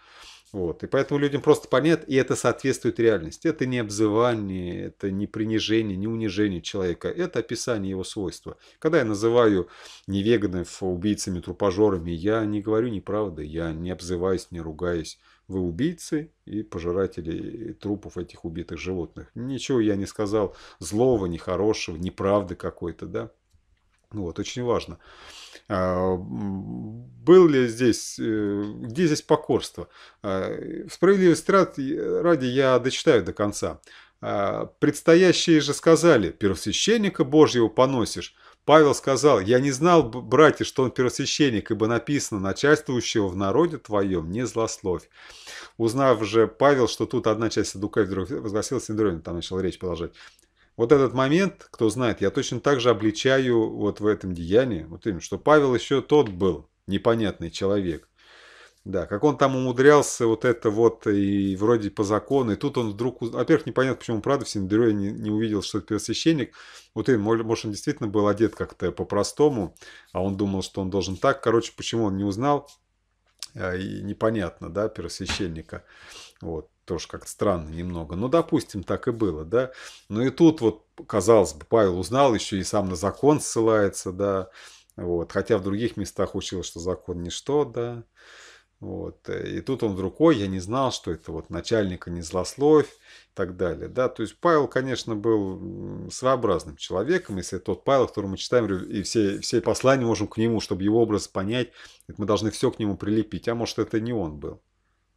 Вот. И поэтому людям просто понят, и это соответствует реальности. Это не обзывание, это не принижение, не унижение человека. Это описание его свойства. Когда я называю невеганов убийцами, трупожорами, я не говорю неправды, я не обзываюсь, не ругаюсь вы убийцы и пожиратели э, трупов этих убитых животных. Ничего я не сказал злого, нехорошего, неправды какой-то, да. Вот, очень важно. А, был ли здесь, э, где здесь покорство? А, Справедливость ради я дочитаю до конца. А, Предстоящие же сказали, первосвященника Божьего поносишь, Павел сказал, «Я не знал, братья, что он первосвященник, ибо написано, начальствующего в народе твоем не злословь». Узнав же Павел, что тут одна часть Садукаев вдруг возгласила Синдрёвин, там начал речь продолжать. Вот этот момент, кто знает, я точно так же обличаю вот в этом деянии, вот именно, что Павел еще тот был непонятный человек. Да, как он там умудрялся вот это вот и вроде по закону, и тут он вдруг, во-первых, непонятно, почему правда в Синдере не, не увидел, что это первосвященник. Вот и, может, он действительно был одет как-то по-простому, а он думал, что он должен так. Короче, почему он не узнал, э, и непонятно, да, первосвященника. Вот, тоже как-то странно немного. Но, ну, допустим, так и было, да. Ну и тут вот, казалось бы, Павел узнал, еще и сам на закон ссылается, да. Вот, хотя в других местах учил, что закон ничто, да. Вот. Э, и тут он рукой, я не знал, что это вот начальника не злословь и так далее. Да, то есть Павел, конечно, был своеобразным человеком, если тот Павел, который мы читаем, и все, все послания можем к нему, чтобы его образ понять, мы должны все к нему прилепить, а может это не он был.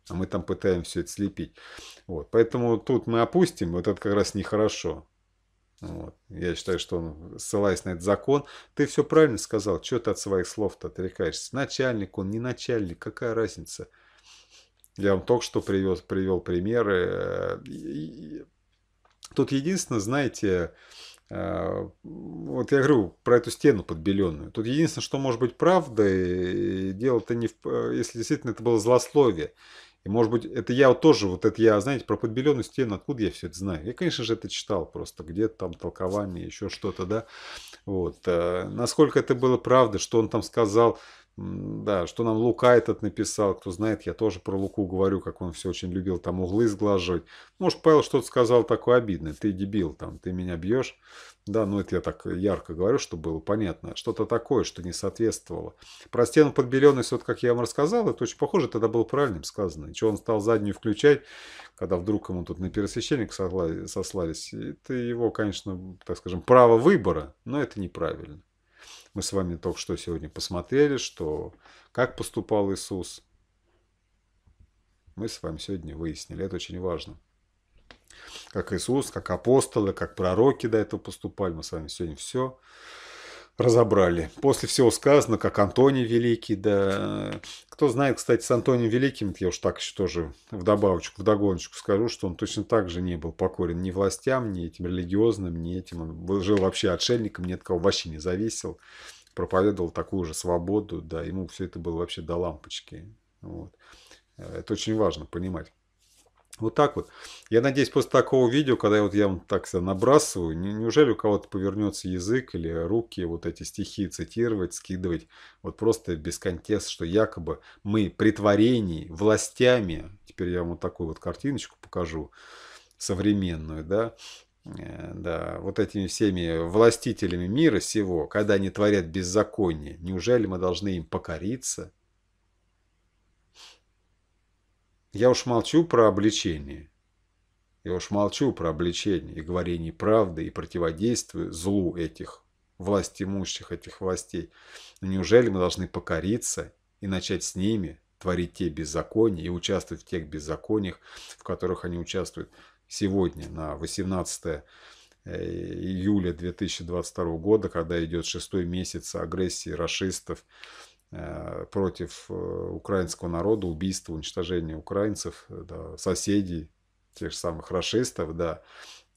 А мы там пытаемся все это слепить. Вот. Поэтому тут мы опустим, вот это как раз нехорошо. Вот. Я считаю, что он, ссылаясь на этот закон, ты все правильно сказал, что ты от своих слов-то отрекаешься. Начальник он, не начальник, какая разница? Я вам только что привез, привел примеры. Тут единственное, знаете, э, вот я говорю про эту стену подбеленную. Тут единственное, что может быть правдой, дело-то не в... Э, если действительно это было злословие, и может быть, это я вот тоже, вот это я, знаете, про подбеленную стену, откуда я все это знаю? Я, конечно же, это читал просто, где-то там толкование, еще что-то, да. Вот. Э, насколько это было правда, что он там сказал, да, что нам Лука этот написал, кто знает, я тоже про Луку говорю, как он все очень любил там углы сглаживать. Может, Павел что-то сказал такое обидное, ты дебил, там, ты меня бьешь. Да, ну это я так ярко говорю, чтобы было понятно. Что-то такое, что не соответствовало. Про стену подбеленность, вот как я вам рассказал, это очень похоже, тогда было правильным сказано. И что он стал заднюю включать, когда вдруг ему тут на пересвященник сослались. Это его, конечно, так скажем, право выбора, но это неправильно. Мы с вами только что сегодня посмотрели, что как поступал Иисус. Мы с вами сегодня выяснили, это очень важно. Как Иисус, как апостолы, как пророки до этого поступали. Мы с вами сегодня все разобрали. После всего сказано, как Антоний Великий, да... Кто знает, кстати, с Антонием Великим, я уж так еще тоже в добавочку, в догоночку скажу, что он точно так же не был покорен ни властям, ни этим религиозным, ни этим. Он жил вообще отшельником, ни от кого вообще не зависел. Проповедовал такую же свободу, да, ему все это было вообще до лампочки. Вот. Э, это очень важно понимать. Вот так вот. Я надеюсь, после такого видео, когда я вот я так себя набрасываю, неужели у кого-то повернется язык или руки вот эти стихи цитировать, скидывать, вот просто без контекста, что якобы мы при творении властями, теперь я вам вот такую вот картиночку покажу, современную, да, э, да, вот этими всеми властителями мира сего, когда они творят беззаконие, неужели мы должны им покориться Я уж молчу про обличение. Я уж молчу про обличение и говорение правды и противодействие злу этих власть имущих, этих властей. Но неужели мы должны покориться и начать с ними творить те беззакония и участвовать в тех беззакониях, в которых они участвуют сегодня, на 18 э, июля 2022 года, когда идет шестой месяц агрессии расистов Э, против э, украинского народа, убийства, уничтожения украинцев, э, да, соседей, тех же самых расистов, да,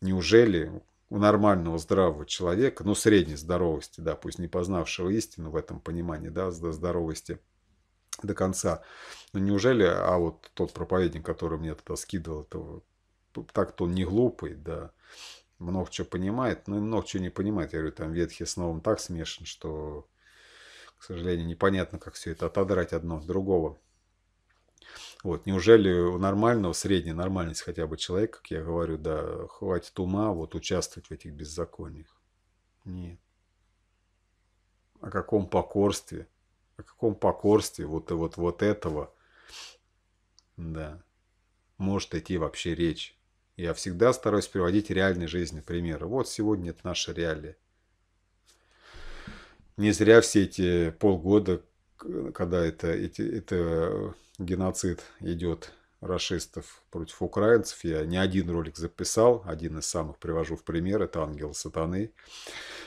неужели у нормального здравого человека, ну, средней здоровости, да, пусть не познавшего истину в этом понимании, да, здоровости до конца, ну, неужели, а вот тот проповедник, который мне тогда скидывал, так-то он не глупый, да, много чего понимает, но и много чего не понимает, я говорю, там Ветхий с Новым так смешан, что к сожалению, непонятно, как все это отодрать одно от другого. Вот, неужели у нормального, средней нормальности хотя бы человек, как я говорю, да, хватит ума вот участвовать в этих беззакониях? Нет. О каком покорстве? О каком покорстве вот, вот, вот этого, да, может идти вообще речь? Я всегда стараюсь приводить реальные жизненные примеры. Вот сегодня это наша реалия. Не зря все эти полгода, когда это, эти, это геноцид идет расистов против украинцев, я не один ролик записал, один из самых привожу в пример, это «Ангел сатаны».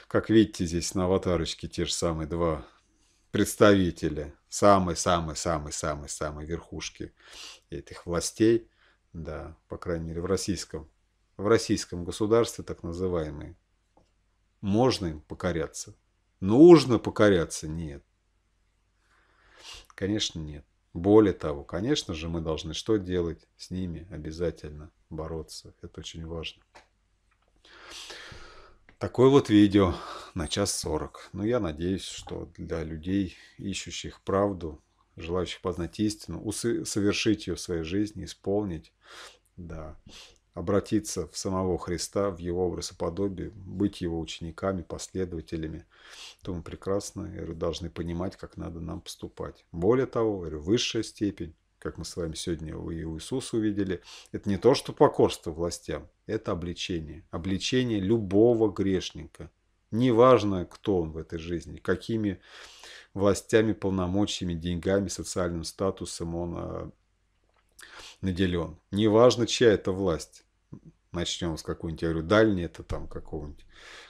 Как видите, здесь на аватарочке те же самые два представителя самые самые самые самые самые верхушки этих властей, да, по крайней мере, в российском, в российском государстве, так называемые, можно им покоряться. Нужно покоряться? Нет. Конечно, нет. Более того, конечно же, мы должны что делать с ними? Обязательно бороться. Это очень важно. Такое вот видео на час сорок. Но я надеюсь, что для людей, ищущих правду, желающих познать истину, совершить ее в своей жизни, исполнить, да, обратиться в самого Христа, в его образ быть его учениками, последователями, то мы прекрасно говорю, должны понимать, как надо нам поступать. Более того, говорю, высшая степень, как мы с вами сегодня у Иисуса увидели, это не то, что покорство властям, это обличение. Обличение любого грешника. Неважно, кто он в этой жизни, какими властями, полномочиями, деньгами, социальным статусом он а, наделен. Неважно, чья это власть. Начнем с какой-нибудь, я говорю, дальней, это там какого-нибудь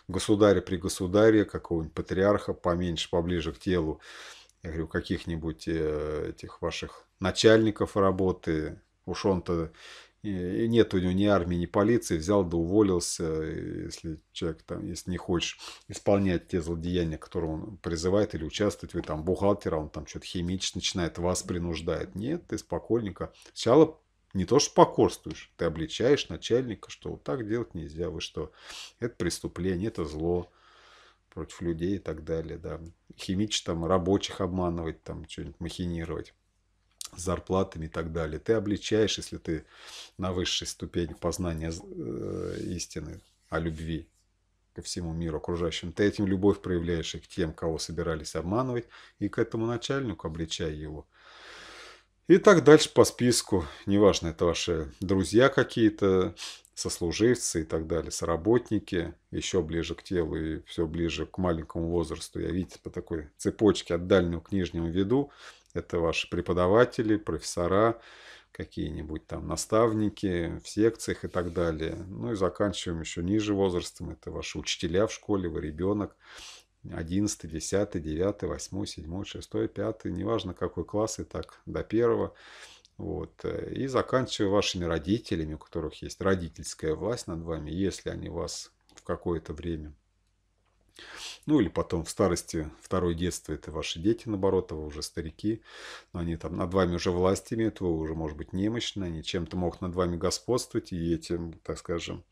государя при государе, какого-нибудь патриарха, поменьше, поближе к телу, я говорю, каких-нибудь э, этих ваших начальников работы, уж он-то и нет у него ни армии, ни полиции, взял да уволился, если человек там, если не хочешь исполнять те злодеяния, которые он призывает или участвовать, вы там бухгалтера, он там что-то химичить начинает, вас принуждает. Нет, ты спокойненько. Сначала не то, что покорствуешь, ты обличаешь начальника, что вот так делать нельзя, вы что, это преступление, это зло против людей и так далее, да. Химич там, рабочих обманывать, там, что-нибудь махинировать зарплатами и так далее. Ты обличаешь, если ты на высшей ступени познания э, истины о любви ко всему миру окружающим. Ты этим любовь проявляешь и к тем, кого собирались обманывать, и к этому начальнику обличай его. И так дальше по списку. Неважно, это ваши друзья какие-то, сослуживцы и так далее, соработники, еще ближе к телу и все ближе к маленькому возрасту. Я, видите, по такой цепочке от дальнего к нижнему веду. Это ваши преподаватели, профессора, какие-нибудь там наставники в секциях и так далее. Ну и заканчиваем еще ниже возрастом. Это ваши учителя в школе, вы ребенок. 11, 10, 9, 8, 7, 6, 5, неважно какой класс, и так до первого. Вот. И заканчивая вашими родителями, у которых есть родительская власть над вами, если они вас в какое-то время ну или потом в старости, второе детство, это ваши дети, наоборот, а вы уже старики, но они там над вами уже власть имеют, вы уже, может быть, немощны, они чем-то могут над вами господствовать, и этим, так скажем,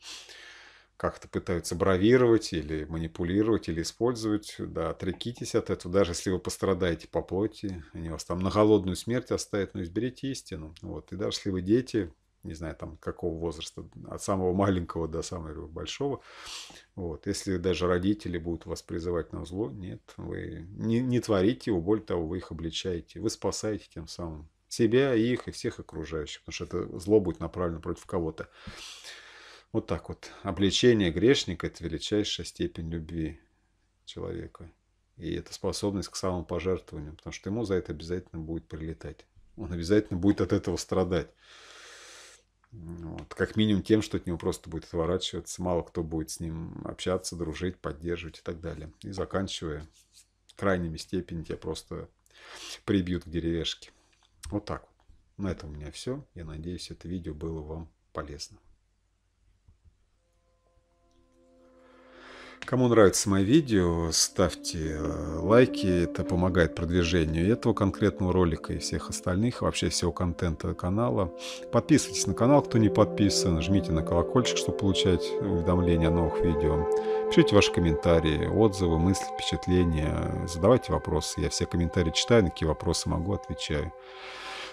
как-то пытаются бравировать или манипулировать, или использовать. Да, отрекитесь от этого, даже если вы пострадаете по плоти, они вас там на голодную смерть оставят, но изберите истину. Вот. И даже если вы дети, не знаю, там, какого возраста, от самого маленького до самого большого. Вот. Если даже родители будут вас призывать на зло, нет, вы не, не творите его, более того, вы их обличаете, вы спасаете тем самым себя, их и всех окружающих, потому что это зло будет направлено против кого-то. Вот так вот. Обличение грешника – это величайшая степень любви человека. И это способность к самопожертвованию, потому что ему за это обязательно будет прилетать. Он обязательно будет от этого страдать. Вот, как минимум тем, что от него просто будет отворачиваться, мало кто будет с ним общаться, дружить, поддерживать и так далее. И заканчивая крайними степенями, тебя просто прибьют к деревешке. Вот так вот. На этом у меня все. Я надеюсь, это видео было вам полезно. Кому нравятся мои видео, ставьте э, лайки, это помогает продвижению этого конкретного ролика и всех остальных, вообще всего контента канала. Подписывайтесь на канал, кто не подписан, жмите на колокольчик, чтобы получать уведомления о новых видео. Пишите ваши комментарии, отзывы, мысли, впечатления, задавайте вопросы. Я все комментарии читаю, на какие вопросы могу, отвечаю.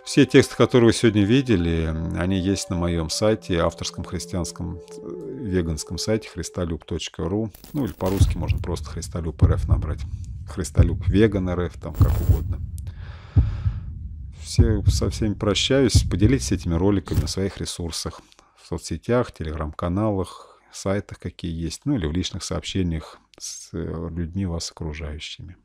Все тексты, которые вы сегодня видели, они есть на моем сайте, авторском христианском э, веганском сайте христолюб.ру. Ну или по-русски можно просто христолюб РФ набрать. Христолюб веган РФ, там как угодно. Все, со всеми прощаюсь. Поделитесь этими роликами на своих ресурсах. В соцсетях, телеграм-каналах, сайтах, какие есть. Ну или в личных сообщениях с э, людьми вас окружающими.